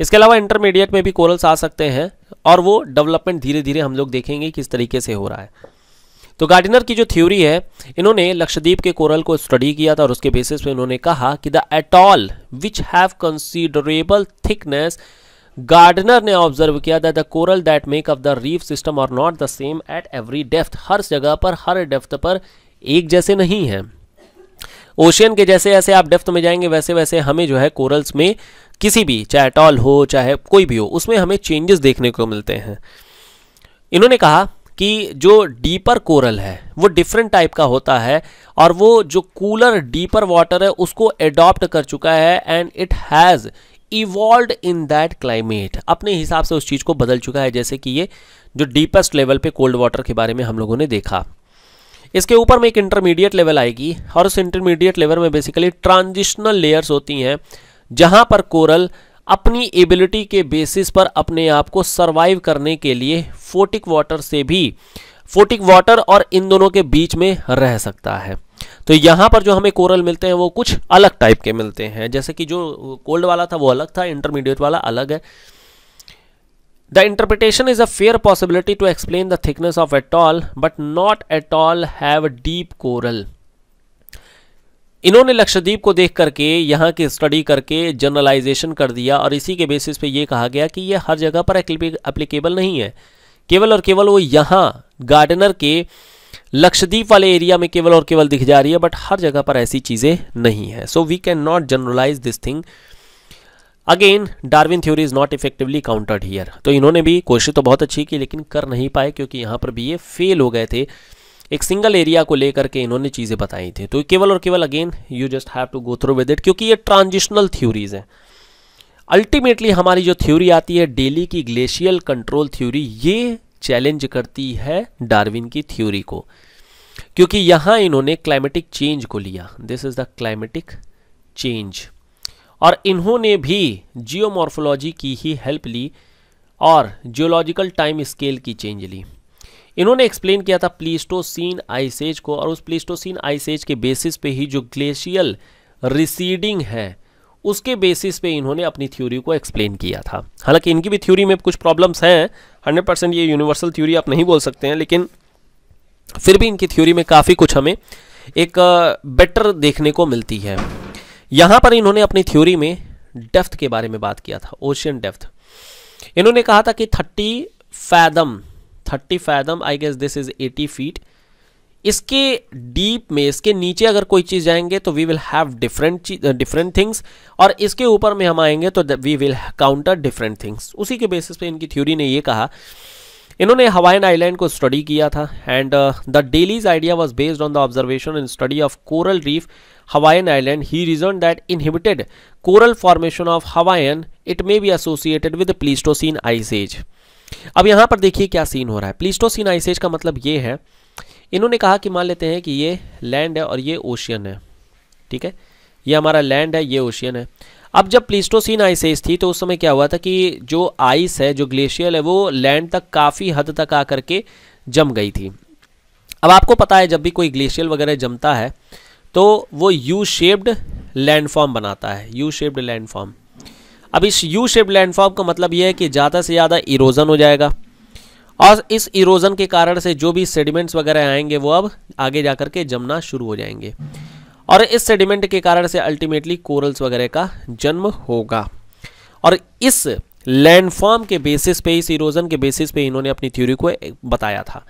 इसके अलावा इंटरमीडिएट में भी कोरल्स आ सकते हैं और वो डेवलपमेंट धीरे धीरे हम लोग देखेंगे किस तरीके से हो रहा है तो गार्डिनर की जो थ्योरी है इन्होंने लक्षद्वीप के कोरल को स्टडी किया था और उसके बेसिस पे इन्होंने कहा कि the atoll which have considerable thickness Gardner ने ऑब्जर्व किया that the coral that make up the reef system are not the same at every depth हर जगह पर हर डेफ्थ पर एक जैसे नहीं है ओशियन के जैसे जैसे आप डेफ्थ में जाएंगे वैसे वैसे हमें जो है कोरल्स में किसी भी चाहे टॉल हो चाहे कोई भी हो उसमें हमें चेंजेस देखने को मिलते हैं इन्होंने कहा कि जो डीपर कोरल है वो डिफरेंट टाइप का होता है और वो जो कूलर डीपर वाटर है उसको एडॉप्ट कर चुका है and it has evolve in that climate अपने हिसाब से उस चीज़ को बदल चुका है जैसे कि ये जो डीपेस्ट लेवल पे कोल्ड वाटर के बारे में हम लोगों ने देखा इसके ऊपर में एक इंटरमीडिएट लेवल आएगी और उस इंटरमीडिएट लेवल में बेसिकली ट्रांजिशनल लेयर्स होती हैं जहां पर कोरल अपनी एबिलिटी के बेसिस पर अपने आप को सर्वाइव करने के लिए फोटिक वाटर से भी फोटिक वाटर और इन दोनों के बीच में रह सकता है तो यहाँ पर जो हमें कोरल मिलते हैं वो कुछ अलग टाइप के मिलते हैं जैसे कि जो कोल्ड वाला था वो अलग था इंटरमीडिएट वाला अलग है The interpretation is a fair possibility to explain the thickness of atoll, but not atoll have deep coral. इन्होंने लक्षद्वीप को देख करके यहाँ की स्टडी करके जनरलाइजेशन कर दिया और इसी के बेसिस पे ये कहा गया कि ये हर जगह पर एप्लीकेबल नहीं है केवल और केवल वो यहाँ गार्डनर के लक्षद्वीप वाले एरिया में केवल और केवल दिख जा रही है बट हर जगह पर ऐसी चीज़ें नहीं है so we can not generalize this thing again Darwin theory is not effectively countered here तो इन्होंने भी कोशिश तो बहुत अच्छी की लेकिन कर नहीं पाए क्योंकि यहाँ पर भी ये फेल हो गए थे एक सिंगल एरिया को लेकर के इन्होंने चीज़ें बताई थी तो केवल और केवल again you just have to go through with it क्योंकि ये ट्रांजिशनल थ्योरीज हैं अल्टीमेटली हमारी जो थ्योरी आती है डेली की ग्लेशियल कंट्रोल थ्योरी ये चैलेंज करती है डार्विन की थ्योरी को क्योंकि यहाँ इन्होंने क्लाइमेटिक चेंज को लिया this is the climatic change और इन्होंने भी जियोमॉर्फोलॉजी की ही हेल्प ली और जियोलॉजिकल टाइम स्केल की चेंज ली इन्होंने एक्सप्लेन किया था प्लीस्टोसीन आइसेज को और उस प्लीस्टोसीन आइसेज के बेसिस पे ही जो ग्लेशियल रिसीडिंग है उसके बेसिस पे इन्होंने अपनी थ्योरी को एक्सप्लेन किया था हालांकि इनकी भी थ्योरी में कुछ प्रॉब्लम्स हैं 100 परसेंट ये यूनिवर्सल थ्योरी आप नहीं बोल सकते हैं लेकिन फिर भी इनकी थ्योरी में काफ़ी कुछ हमें एक बेटर देखने को मिलती है यहां पर इन्होंने अपनी थ्योरी में डेफ्थ के बारे में बात किया था ओशियन डेफ्थ इन्होंने कहा था कि thirty fathom thirty fathom I guess this is eighty feet इसके डीप में इसके नीचे अगर कोई चीज़ जाएंगे तो we will have different different things और इसके ऊपर में हम आएंगे तो we will counter different things उसी के बेसिस पे इनकी थ्योरी ने ये कहा इन्होंने हवाइन आइलैंड को स्टडी किया था and the Daly's idea was based on the observation and study of coral reef Hawaiian island, he reasoned that inhibited coral formation of Hawaiian, it may be associated with the Pleistocene ice age. अब यहाँ पर देखिए क्या scene हो रहा है Pleistocene ice as का मतलब ये है इन्होंने कहा कि मान लेते हैं कि ये लैंड है और ये ओशियन है ठीक है ये हमारा लैंड है ये ओशियन है अब जब प्लीस्टोसिन आइस एज थी तो उस समय क्या हुआ था कि जो आइस है जो ग्लेशियल है वो लैंड तक काफ़ी हद तक आकर के जम गई थी अब आपको पता है जब भी कोई ग्लेशियल वगैरह जमता है तो वो यू शेप्ड लैंडफॉर्म बनाता है यू शेप्ड लैंडफॉर्म अब इस यू शेप्ड लैंडफॉर्म का मतलब यह है कि ज़्यादा से ज़्यादा इरोजन हो जाएगा और इस इरोजन के कारण से जो भी सेडिमेंट्स वगैरह आएंगे वो अब आगे जा के जमना शुरू हो जाएंगे और इस सेडिमेंट के कारण से अल्टीमेटली कोरल्स वगैरह का जन्म होगा और इस लैंडफॉर्म के बेसिस पे इस इरोजन के बेसिस पे इन्होंने अपनी थ्योरी को बताया था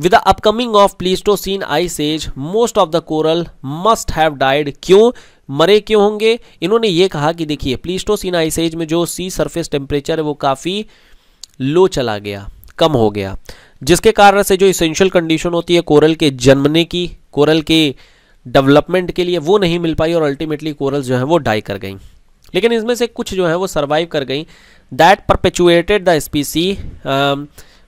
with the upcoming of Pleistocene ice age most of the coral must have died क्यों मरे क्यों होंगे इन्होंने ये कहा कि देखिए प्लीस्टोसिन आइस एज में जो सी सरफेस टेम्परेचर है वो काफ़ी लो चला गया कम हो गया जिसके कारण से जो इसेंशियल कंडीशन होती है कोरल के जन्मने की कोरल के डेवलपमेंट के लिए वो नहीं मिल पाई और अल्टीमेटली कोरल्स जो हैं वो डाई कर गई लेकिन इसमें से कुछ जो है वो सर्वाइव कर गई that perpetuated the species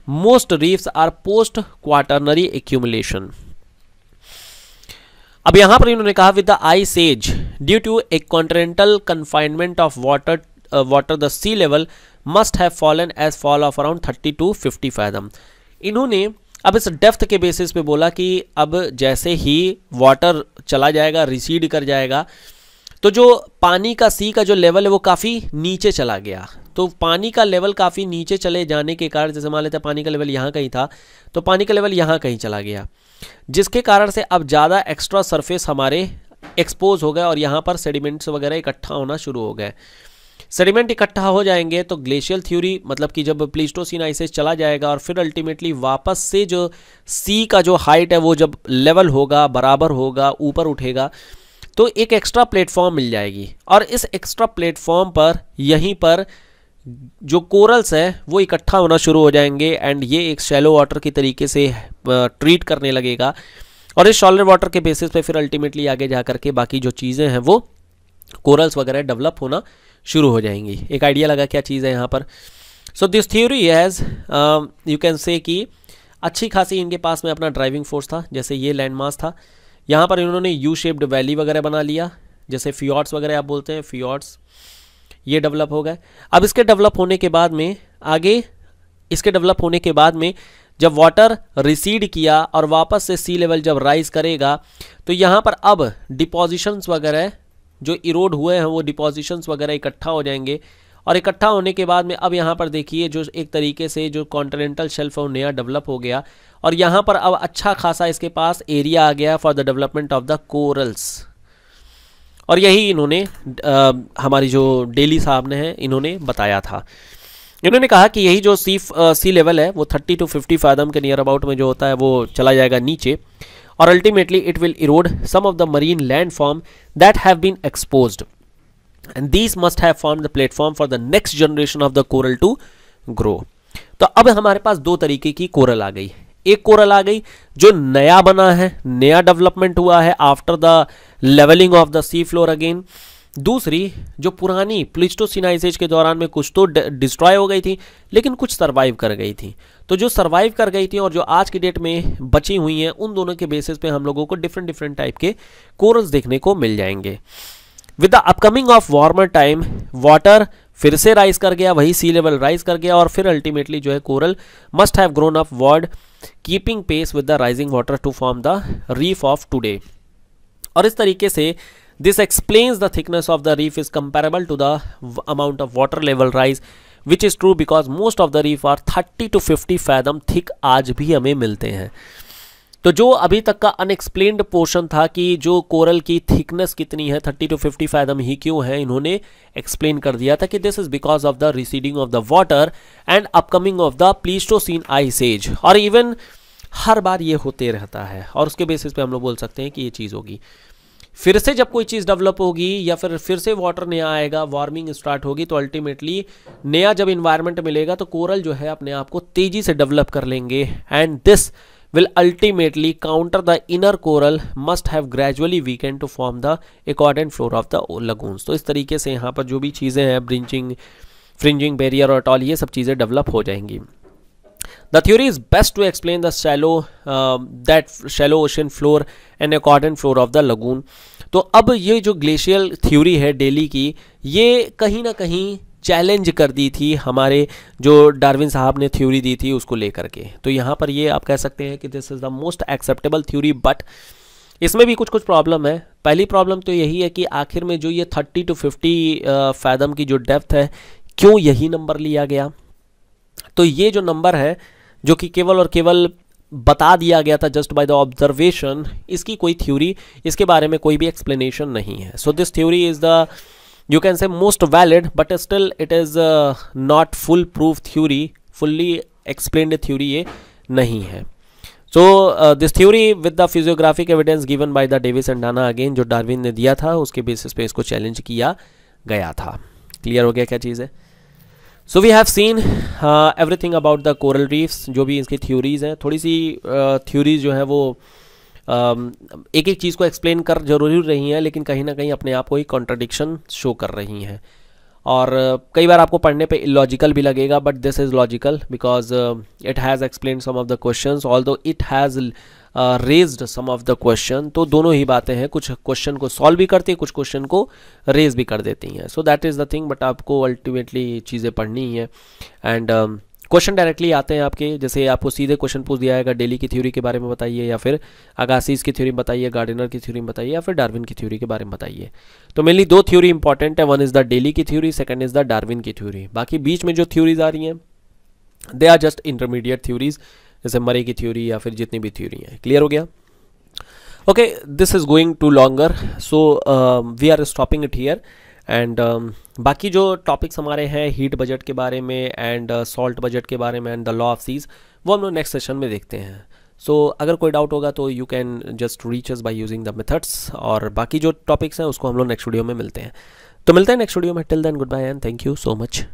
most reefs are post quaternary accumulation अब यहां पर इन्होंने कहा with the ice age due to a continental confinement of water water the sea level must have fallen as fall of around thirty to fifty fathom इन्होंने अब इस depth के basis पे बोला कि अब जैसे ही वाटर चला जाएगा रिसीड कर जाएगा तो जो पानी का सी का जो लेवल है वो काफ़ी नीचे चला गया तो पानी का लेवल काफ़ी नीचे चले जाने के कारण जैसे मान लेते पानी का लेवल यहाँ कहीं था तो पानी का लेवल यहाँ कहीं चला गया जिसके कारण से अब ज़्यादा एक्स्ट्रा सरफेस हमारे एक्सपोज हो गए और यहाँ पर सेडिमेंट्स वगैरह इकट्ठा होना शुरू हो गए सेडिमेंट इकट्ठा हो जाएंगे तो ग्लेशियल थ्योरी मतलब कि जब प्लीस्टोसिन आइसेस चला जाएगा और फिर अल्टीमेटली वापस से जो सी का जो हाइट है वो जब लेवल होगा बराबर होगा ऊपर उठेगा तो एक एक्स्ट्रा प्लेटफॉर्म मिल जाएगी और इस एक्स्ट्रा प्लेटफॉर्म पर यहीं पर जो कोरल्स है वो इकट्ठा होना शुरू हो जाएंगे एंड ये एक शैलो वाटर के तरीके से ट्रीट करने लगेगा और इस शॉलर वाटर के बेसिस पे फिर अल्टीमेटली आगे जा करके बाकी जो चीज़ें हैं वो कोरल्स वगैरह डेवलप होना शुरू हो जाएंगी एक आइडिया लगा क्या चीज़ है यहाँ पर so this theory has you can say कि अच्छी खासी इनके पास में अपना ड्राइविंग फोर्स था जैसे ये लैंडमास था यहाँ पर इन्होंने यू शेप्ड वैली वगैरह बना लिया जैसे फ्योर्ट्स वगैरह आप बोलते हैं फ्योर्ड्स ये डेवलप हो गए अब इसके डेवलप होने के बाद में आगे इसके डेवलप होने के बाद में जब वाटर रिसीड किया और वापस से सी लेवल जब राइज करेगा तो यहाँ पर अब डिपोजिशंस वगैरह जो इरोड हुए हैं वो डिपोजिशंस वगैरह इकट्ठा हो जाएंगे और इकट्ठा होने के बाद में अब यहाँ पर देखिए जो एक तरीके से जो कॉन्टिनेंटल शेल्फ है वो नया डेवलप हो गया और यहाँ पर अब अच्छा खासा इसके पास एरिया आ गया for the development of the corals और यही इन्होंने आ, हमारी जो डेली साहब ने हैं इन्होंने बताया था इन्होंने कहा कि यही जो सी सी लेवल है वो थर्टी टू फिफ्टी फादम के नियर अबाउट में जो होता है वो चला जाएगा नीचे और ultimately it will erode some of the marine land form that have been expose and these must have form the platform for the next generation of the coral to grow तो अब हमारे पास दो तरीके की कोरल आ गई एक coral आ गई जो नया बना है नया डेवलपमेंट हुआ है after the levelling of the sea floor again दूसरी जो पुरानी प्लिस्टोसिनाइजेज के दौरान में कुछ तो डिस्ट्रॉय हो गई थी लेकिन कुछ सरवाइव कर गई थी तो जो सरवाइव कर गई थी और जो आज की डेट में बची हुई हैं उन दोनों के बेसिस पे हम लोगों को डिफरेंट डिफरेंट टाइप के कोरल्स देखने को मिल जाएंगे with the upcoming of warmer time water फिर से राइज कर गया वही सी लेवल राइज कर गया और फिर अल्टीमेटली जो है coral must have grown upward keeping pace with the rising water to form the reef of today और इस तरीके से this explains the thickness of the reef is comparable to the amount of water level rise which is true because most of the reef are thirty to fifty fathom thick आज भी हमें मिलते हैं तो जो अभी तक का अनएक्सप्लेन्ड पोर्शन था कि जो कोरल की थिकनेस कितनी है थर्टी टू फिफ्टी फैदम ही क्यों है इन्होंने एक्सप्लेन कर दिया था कि this is because of the receding of the water and upcoming of the Pleistocene ice age और इवन हर बार ये होते रहता है और उसके बेसिस पे हम लोग बोल सकते हैं कि ये चीज़ होगी फिर से जब कोई चीज़ डेवलप होगी या फिर फिर से वाटर नया आएगा वार्मिंग स्टार्ट होगी तो अल्टीमेटली नया जब इन्वायरमेंट मिलेगा तो कोरल जो है अपने आप को तेज़ी से डेवलप कर लेंगे and this will ultimately counter the inner coral must have gradually weakened to form the accordant floor of the lagoons तो इस तरीके से यहाँ पर जो भी चीज़ें हैं ब्रिंचिंग फ्रिंजिंग बैरियर और टॉल ये सब चीज़ें डेवलप हो जाएंगी The theory is best to explain the shallow uh, that shallow ocean floor and accordant floor of the lagoon. तो अब ये जो ग्लेशियल थ्योरी है डेली की ये कहीं ना कहीं चैलेंज कर दी थी हमारे जो डार्विन साहब ने थ्योरी दी थी उसको लेकर के तो यहाँ पर ये आप कह सकते हैं कि this is the most acceptable theory but इसमें भी कुछ कुछ प्रॉब्लम है पहली प्रॉब्लम तो यही है कि आखिर में जो ये थर्टी टू फिफ्टी फैदम की जो डेप्थ है क्यों यही नंबर लिया गया तो ये जो नंबर है जो कि केवल और केवल बता दिया गया था जस्ट बाय द ऑब्जर्वेशन इसकी कोई थ्योरी इसके बारे में कोई भी एक्सप्लेनेशन नहीं है so this theory is the you can say most valid but still it is not foolproof theory fully explain theory ये नहीं है so this theory with the physiographic evidence given by the Davis and Dana again जो Darwin ने दिया था उसके basis पे इसको चैलेंज किया गया था क्लियर हो गया क्या चीज़ है so we have seen everything about the coral reefs जो भी इसकी थ्योरीज हैं थोड़ी सी थ्योरीज uh, जो है वो uh, एक एक चीज़ को एक्सप्लेन कर जरूरी रही हैं लेकिन कहीं ना कहीं अपने आप को ही कॉन्ट्रडिक्शन शो कर रही हैं और कई बार आपको पढ़ने पे लॉजिकल भी लगेगा but this is logical because it has explain some of the question although it has raised some of the question तो दोनों ही बातें हैं कुछ क्वेश्चन को सॉल्व भी करती है कुछ क्वेश्चन को रेज भी कर देती हैं so that is the thing but आपको अल्टीमेटली चीज़ें पढ़नी ही हैं एंड क्वेश्चन डायरेक्टली आते हैं आपके जैसे आपको सीधे क्वेश्चन पूछ दिया जाएगा डेली की थ्योरी के बारे में बताइए या फिर अगासीज की थ्योरी में बताइए गार्डनर की थ्योरी में बताइए या फिर डार्विन की थ्योरी के बारे में बताइए तो मेनली दो थ्योरी इंपॉर्टेंट है वन इज़ द डेली की theory second is the Darwin की थ्योरी बाकी बीच में जो थ्योरीज आ रही हैं they are just intermediate theories जैसे मरे की थ्योरी या फिर जितनी भी थ्योरी हैं क्लियर हो गया okay this is going to longer so we are stopping it here and um, बाकी जो टॉपिक्स हमारे हैं हीट बजट के बारे में एंड सॉल्ट बजट के बारे में and the law of seas वो हम लोग नेक्स्ट सेशन में देखते हैं सो so, अगर कोई डाउट होगा तो you can just reach us by using the methods और बाकी जो टॉपिक्स हैं उसको हम लोग नेक्स्ट वीडियो में मिलते हैं तो मिलते हैं नेक्स्ट वीडियो में till then goodbye and thank you so much